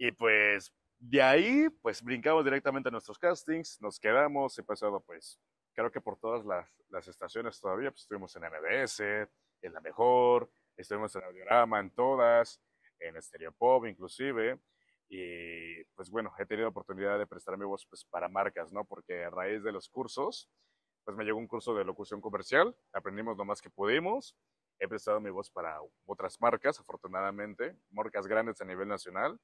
Y pues de ahí, pues brincamos directamente a nuestros castings, nos quedamos, he pasado pues creo que por todas las, las estaciones todavía, pues estuvimos en MBS, en La Mejor, estuvimos en Audiorama, en todas, en Stereopop inclusive, y pues bueno, he tenido oportunidad de prestar mi voz pues para marcas, ¿no? Porque a raíz de los cursos, pues me llegó un curso de locución comercial, aprendimos lo más que pudimos, he prestado mi voz para otras marcas, afortunadamente, marcas grandes a nivel nacional,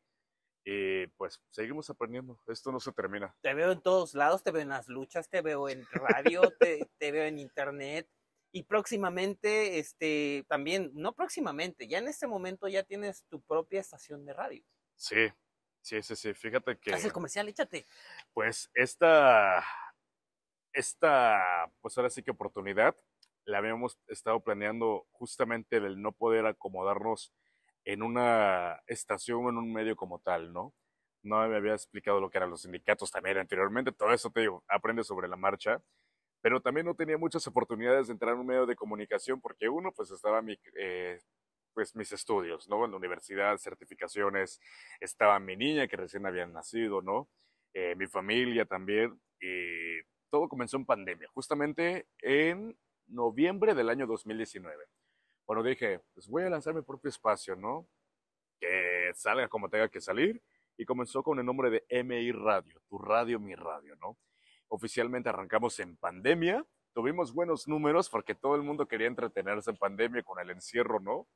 y eh, pues seguimos aprendiendo. Esto no se termina. Te veo en todos lados, te veo en las luchas, te veo en radio, *laughs* te, veo en internet. Y próximamente, este, también, no próximamente, ya en este momento ya tienes tu propia estación de radio. Sí, sí, sí, sí. Fíjate que. Haz el comercial, échate. Pues esta, esta, pues ahora sí que oportunidad, la habíamos estado planeando justamente el no poder acomodarnos en una estación en un medio como tal, ¿no? No me había explicado lo que eran los sindicatos también anteriormente, todo eso te digo, aprende sobre la marcha, pero también no tenía muchas oportunidades de entrar en un medio de comunicación porque uno, pues estaba mi, eh, pues mis estudios, ¿no? En la universidad, certificaciones, estaba mi niña que recién había nacido, ¿no? Eh, mi familia también, y todo comenzó en pandemia, justamente en noviembre del año 2019 bueno, dije, pues voy a lanzar mi propio espacio, ¿no? Que salga como tenga que salir. Y comenzó con el nombre de MI Radio, tu radio, mi radio, ¿no? Oficialmente arrancamos en pandemia, tuvimos buenos números porque todo el mundo quería entretenerse en pandemia con el encierro, ¿no?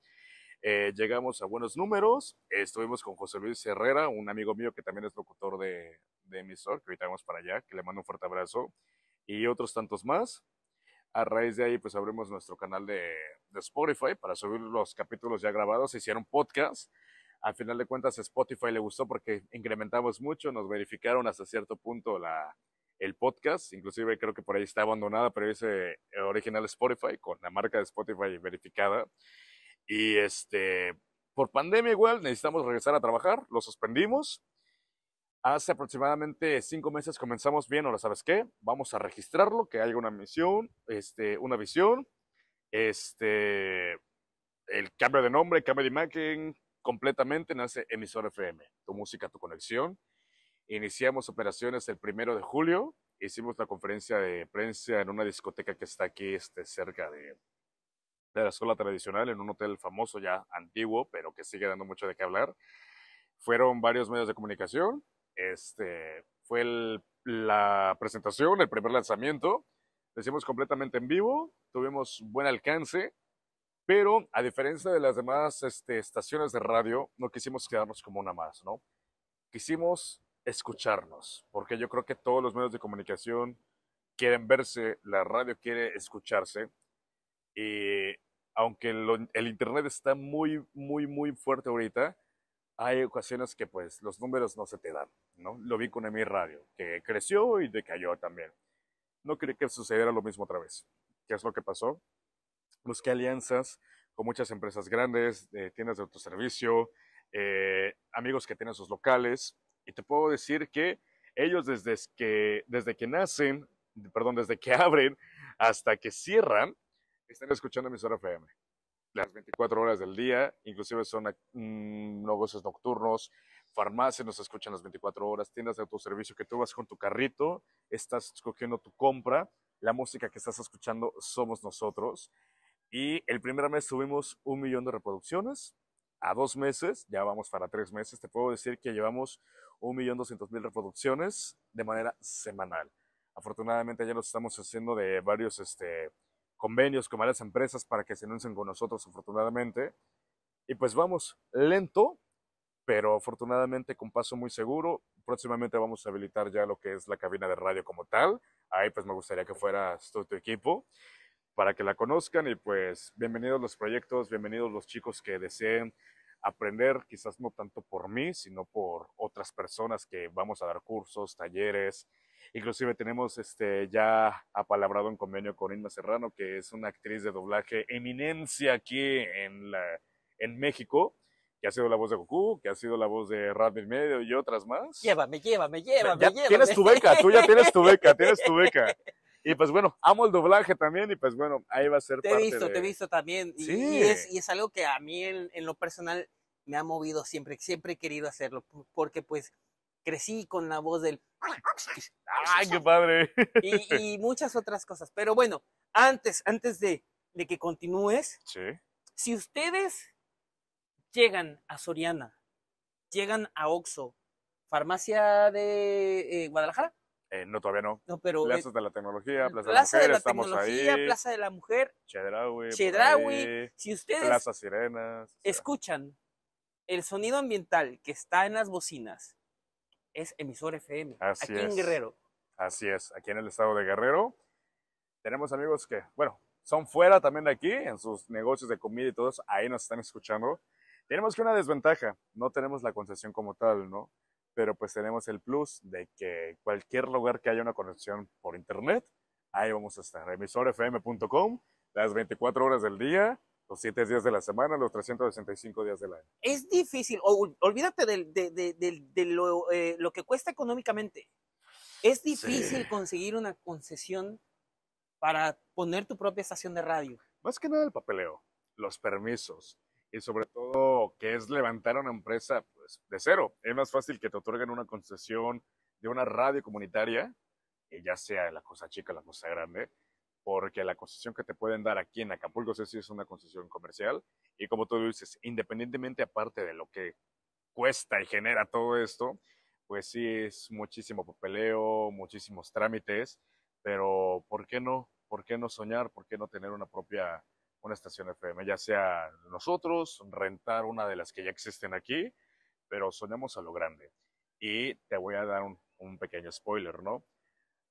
Eh, llegamos a buenos números, estuvimos con José Luis Herrera, un amigo mío que también es locutor de, de emisor, que ahorita vamos para allá, que le mando un fuerte abrazo, y otros tantos más. A raíz de ahí, pues abrimos nuestro canal de, Spotify para subir los capítulos ya grabados, hicieron podcast. Al final de cuentas, Spotify le gustó porque incrementamos mucho, nos verificaron hasta cierto punto el podcast, inclusive creo que por ahí está abandonada, pero dice eh, original Spotify, con la marca de Spotify verificada. Y este, por pandemia igual necesitamos regresar a trabajar, lo suspendimos, Hace aproximadamente cinco meses comenzamos bien, ahora sabes qué, vamos a registrarlo, que haya una misión, este, una visión, este, el cambio de nombre, cambio de imagen, completamente nace Emisor FM, tu música, tu conexión. Iniciamos operaciones el primero de julio, hicimos la conferencia de prensa en una discoteca que está aquí este, cerca de, de la escuela tradicional, en un hotel famoso ya antiguo, pero que sigue dando mucho de qué hablar. Fueron varios medios de comunicación, este, fue la presentación, el primer lanzamiento. Lo hicimos completamente en vivo, tuvimos buen alcance, pero a diferencia de las demás este, estaciones de radio, no quisimos quedarnos como una más, ¿no? Quisimos escucharnos, porque yo creo que todos los medios de comunicación quieren verse, la radio quiere escucharse, y aunque el Internet está muy, muy, muy fuerte ahorita, hay ocasiones que pues los números no se te dan, ¿no? Lo vi con emir Radio, que creció y decayó también. No creí que sucediera lo mismo otra vez. ¿Qué es lo que pasó? Busqué pues alianzas con muchas empresas grandes, eh, tiendas de autoservicio, eh, amigos que tienen sus locales, y te puedo decir que ellos desde que, desde que nacen, perdón, desde que *laughs* abren hasta que cierran, están escuchando emisora FM las 24 horas del día, inclusive son mm, negocios nocturnos, farmacias nos escuchan las 24 horas, tiendas de autoservicio que tú vas con tu carrito, estás escogiendo tu compra, la música que estás escuchando somos nosotros. Y el primer mes subimos un millón de reproducciones, a dos meses, ya vamos para tres meses, te puedo decir que llevamos un millón doscientos mil reproducciones de manera semanal. Afortunadamente ya lo estamos haciendo de varios este, convenios con varias empresas para que se anuncien con nosotros, afortunadamente. Y pues vamos, lento, pero afortunadamente con paso muy seguro. Próximamente vamos a habilitar ya lo que es la cabina de radio como tal. Ahí pues me gustaría que fuera todo tu equipo, para que la conozcan y pues bienvenidos los proyectos, bienvenidos los chicos que deseen aprender, quizás no tanto por mí, sino por otras personas que vamos a dar cursos, talleres, Inclusive tenemos este, ya apalabrado en convenio con Inma Serrano, que es una actriz de doblaje eminencia aquí en, la, en México, que ha sido la voz de Goku, que ha sido la voz de Radmir Medio y otras más. Llévame, llévame, llévame, ya llévame. Tienes tu beca, tú ya tienes tu beca, tienes tu beca. *laughs* Y pues bueno, amo el doblaje también y pues bueno, ahí va a ser te Te he visto, te he visto también. Y, es, algo que a mí en lo personal me ha movido siempre, siempre he querido hacerlo, porque pues crecí con la voz del... ¡Ay, qué padre! Y, muchas otras cosas. Pero bueno, antes, antes de, de que continúes, sí. si ustedes llegan a Soriana, llegan a Oxo, farmacia de eh, Guadalajara, eh, no, todavía no. no pero, Plazas de la Tecnología, Plaza, de, la Mujer, estamos ahí. Plaza de la Mujer. Chedraui. Chedraui. Si ustedes. Plaza Sirenas. Escuchan el sonido ambiental que está en las bocinas es Emisor FM. aquí en Guerrero. Así es, aquí en el estado de Guerrero. Tenemos amigos que, bueno, son fuera también de aquí, en sus negocios de comida y todos ahí nos están escuchando. Tenemos que una desventaja, no tenemos la concesión como tal, ¿no? Pero pues tenemos el plus de que cualquier lugar que haya una conexión por internet, ahí vamos a estar. Emisorfm.com, las 24 horas del día, los siete días de la semana, los 365 días del año. Es difícil, olvídate de, eh, lo, que cuesta económicamente. Es difícil conseguir una concesión para poner tu propia estación de radio. Más que nada el papeleo, los permisos y sobre todo que es levantar una empresa pues, de cero. Es más fácil que te otorguen una concesión de una radio comunitaria, ya sea la cosa chica, la cosa grande, porque la concesión que te pueden dar aquí en Acapulco si es una concesión comercial y como tú dices, independientemente aparte de lo que cuesta y genera todo esto, pues sí es muchísimo papeleo, muchísimos trámites, pero ¿por qué no? ¿Por qué no soñar? ¿Por qué no tener una propia una estación FM, ya sea nosotros rentar una de las que ya existen aquí, pero soñamos a lo grande. Y te voy a dar un pequeño spoiler, ¿no?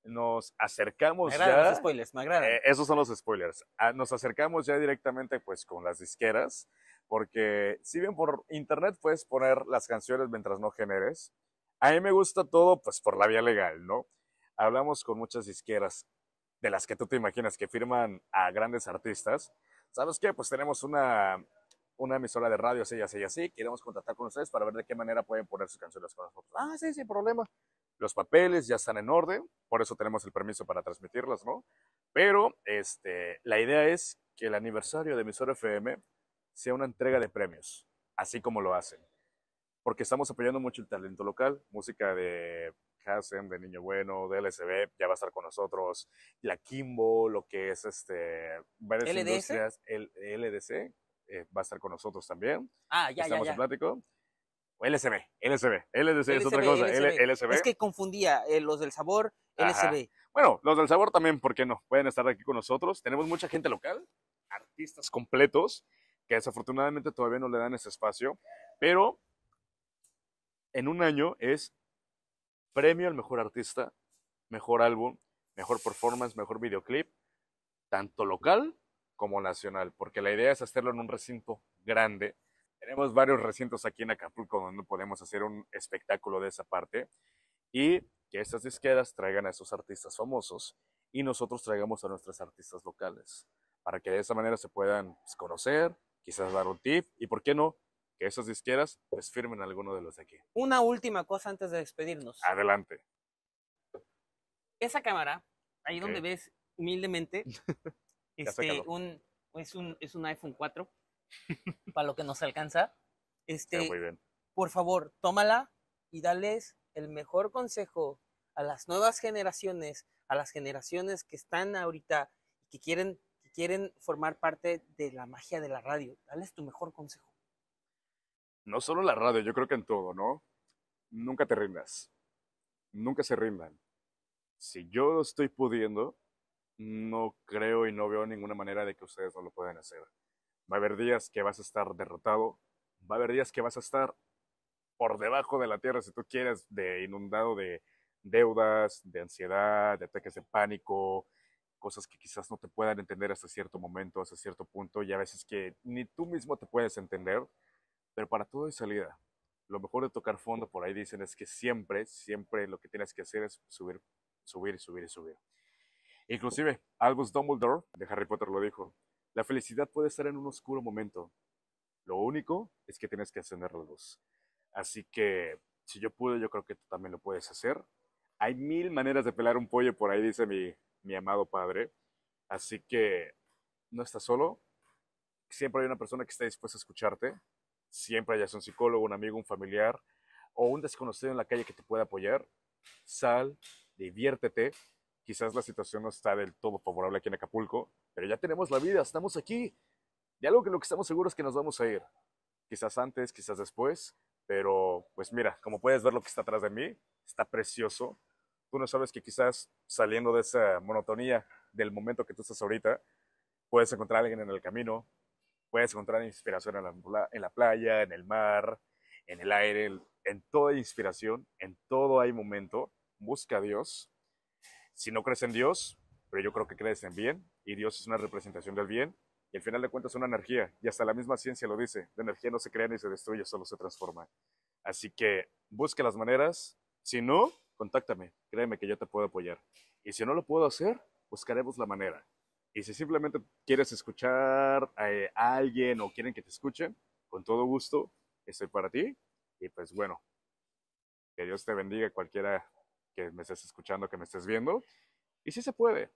nos acercamos ya. Los spoilers, eh, esos son los spoilers. Ah, nos acercamos ya directamente pues con las disqueras, porque si bien por internet puedes poner las canciones mientras no generes, a mí me gusta todo pues por la vía legal, ¿no? Hablamos con muchas disqueras de las que tú te imaginas que firman a grandes artistas. ¿Sabes qué? Pues tenemos una, una emisora de radio, así, así, así. Queremos contactar con ustedes para ver de qué manera pueden poner sus canciones con nosotros. Ah, sí, sin problema los papeles ya están en orden, por eso tenemos el permiso para transmitirlas, ¿no? Pero este, la idea es que el aniversario de Emisor FM sea una entrega de premios, así como lo hacen. Porque estamos apoyando mucho el talento local, música de Hasen, de Niño Bueno, de LSB, ya va a estar con nosotros, la Kimbo, lo que es este, varias industrias, el LDC, eh, va a estar con nosotros también. Ah, ya, Estamos ya, en plático. O LSB, LSB, LSB es otra cosa, LSB. Es que confundía eh, los del sabor, LSB. Bueno, los del sabor también, ¿por qué no? Pueden estar aquí con nosotros. Tenemos mucha gente local, artistas completos, que desafortunadamente todavía no le dan ese espacio, pero en un año es premio al mejor artista, mejor álbum, mejor performance, mejor videoclip, tanto local como nacional, porque la idea es hacerlo en un recinto grande tenemos varios recintos aquí en Acapulco donde podemos hacer un espectáculo de esa parte y que esas disqueras traigan a esos artistas famosos y nosotros traigamos a nuestras artistas locales para que de esa manera se puedan pues, conocer, quizás dar un tip y, ¿por qué no? Que esas disqueras les pues, firmen a alguno de los de aquí. Una última cosa antes de despedirnos. Adelante. Esa cámara, ahí donde ves humildemente, *laughs* este, un, es, un, es un iPhone 4. *laughs* para lo que nos alcanza. Este, Por favor, tómala y dales el mejor consejo a las nuevas generaciones, a las generaciones que están ahorita y que quieren, que quieren formar parte de la magia de la radio. Dales tu mejor consejo. No solo la radio, yo creo que en todo, ¿no? Nunca te rindas. Nunca se rindan. Si yo estoy pudiendo, no creo y no veo ninguna manera de que ustedes no lo puedan hacer. Va a haber días que vas a estar derrotado, va a haber días que vas a estar por debajo de la tierra, si tú quieres, de inundado de deudas, de ansiedad, de ataques de pánico, cosas que quizás no te puedan entender hasta cierto momento, hasta cierto punto, y a veces que ni tú mismo te puedes entender, pero para todo hay salida. Lo mejor de tocar fondo, por ahí dicen, es que siempre, siempre lo que tienes que hacer es subir, subir, y subir y subir. Inclusive, Albus Dumbledore de Harry Potter lo dijo, la felicidad puede estar en un oscuro momento. Lo único es que tienes que encender la luz. Así que si yo pude, yo creo que tú también lo puedes hacer. Hay mil maneras de pelar un pollo por ahí, dice mi, mi amado padre. Así que no estás solo. Siempre hay una persona que está dispuesta a escucharte. Siempre hayas un psicólogo, un amigo, un familiar o un desconocido en la calle que te pueda apoyar. Sal, diviértete. Quizás la situación no está del todo favorable aquí en Acapulco, pero ya tenemos la vida, estamos aquí. Y algo que lo que estamos seguros es que nos vamos a ir. Quizás antes, quizás después, pero pues mira, como puedes ver lo que está atrás de mí, está precioso. Tú no sabes que quizás saliendo de esa monotonía del momento que tú estás ahorita, puedes encontrar a alguien en el camino, puedes encontrar inspiración en la, en la playa, en el mar, en el aire, en toda inspiración, en todo hay momento. Busca a Dios. Si no crees en Dios, pero yo creo que crees en bien, y Dios es una representación del bien y al final de cuentas es una energía y hasta la misma ciencia lo dice, la energía no se crea ni se destruye, solo se transforma. Así que busca las maneras, si no, contáctame, créeme que yo te puedo apoyar. Y si no lo puedo hacer, buscaremos la manera. Y si simplemente quieres escuchar eh, a alguien o quieren que te escuchen, con todo gusto, estoy para ti. Y pues bueno, que Dios te bendiga cualquiera que me estés escuchando, que me estés viendo. Y si se puede,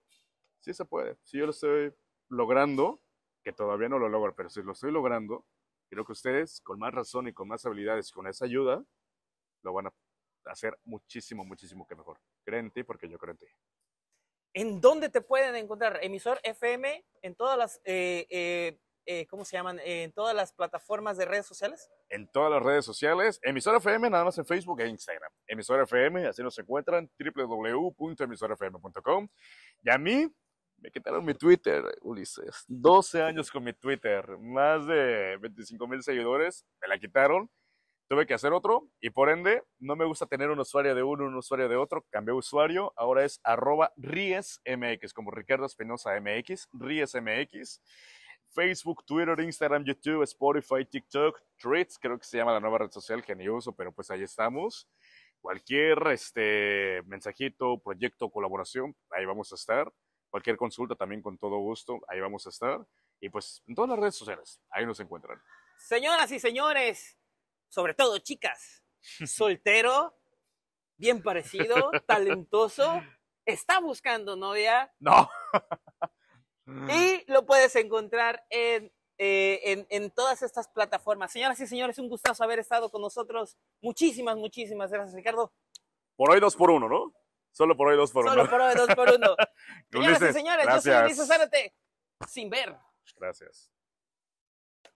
sí se puede. Si yo lo estoy logrando, que todavía no lo logro, pero si lo estoy logrando, creo que ustedes, con más razón y con más habilidades, y con esa ayuda, lo van a hacer muchísimo, muchísimo que mejor. Creen en ti porque yo creo en ti. ¿En dónde te pueden encontrar? Emisor FM, en todas las, eh, eh, eh, ¿cómo se llaman? en todas las plataformas de redes sociales. En todas las redes sociales. Emisor FM, nada más en Facebook e Instagram. Emisor FM, así nos encuentran, www.emisorfm.com. Y a mí, me quitaron mi Twitter, Ulises. 12 años con mi Twitter, más de 25 mil seguidores, me la quitaron. Tuve que hacer otro y por ende no me gusta tener un usuario de uno, un usuario de otro. Cambié usuario, ahora es arroba riesmx, como Ricardo Espinosa MX, riesmx. Facebook, Twitter, Instagram, YouTube, Spotify, TikTok, Threads, creo que se llama la nueva red social Genioso. pero pues ahí estamos. Cualquier este, mensajito, proyecto, colaboración, ahí vamos a estar. Cualquier consulta también con todo gusto, ahí vamos a estar. Y pues en todas las redes sociales, ahí nos encuentran. Señoras y señores, sobre todo chicas, *laughs* soltero, bien parecido, *laughs* talentoso, está buscando novia. No. y lo puedes encontrar en eh, en, en, todas estas plataformas. Señoras y señores, un gustazo haber estado con nosotros. Muchísimas, muchísimas gracias, Ricardo. Por hoy dos por uno, ¿no? Solo por hoy dos por uno. Solo por hoy dos por uno. *laughs* Señoras y señores, yo soy Luis Zárate, sin ver. Gracias.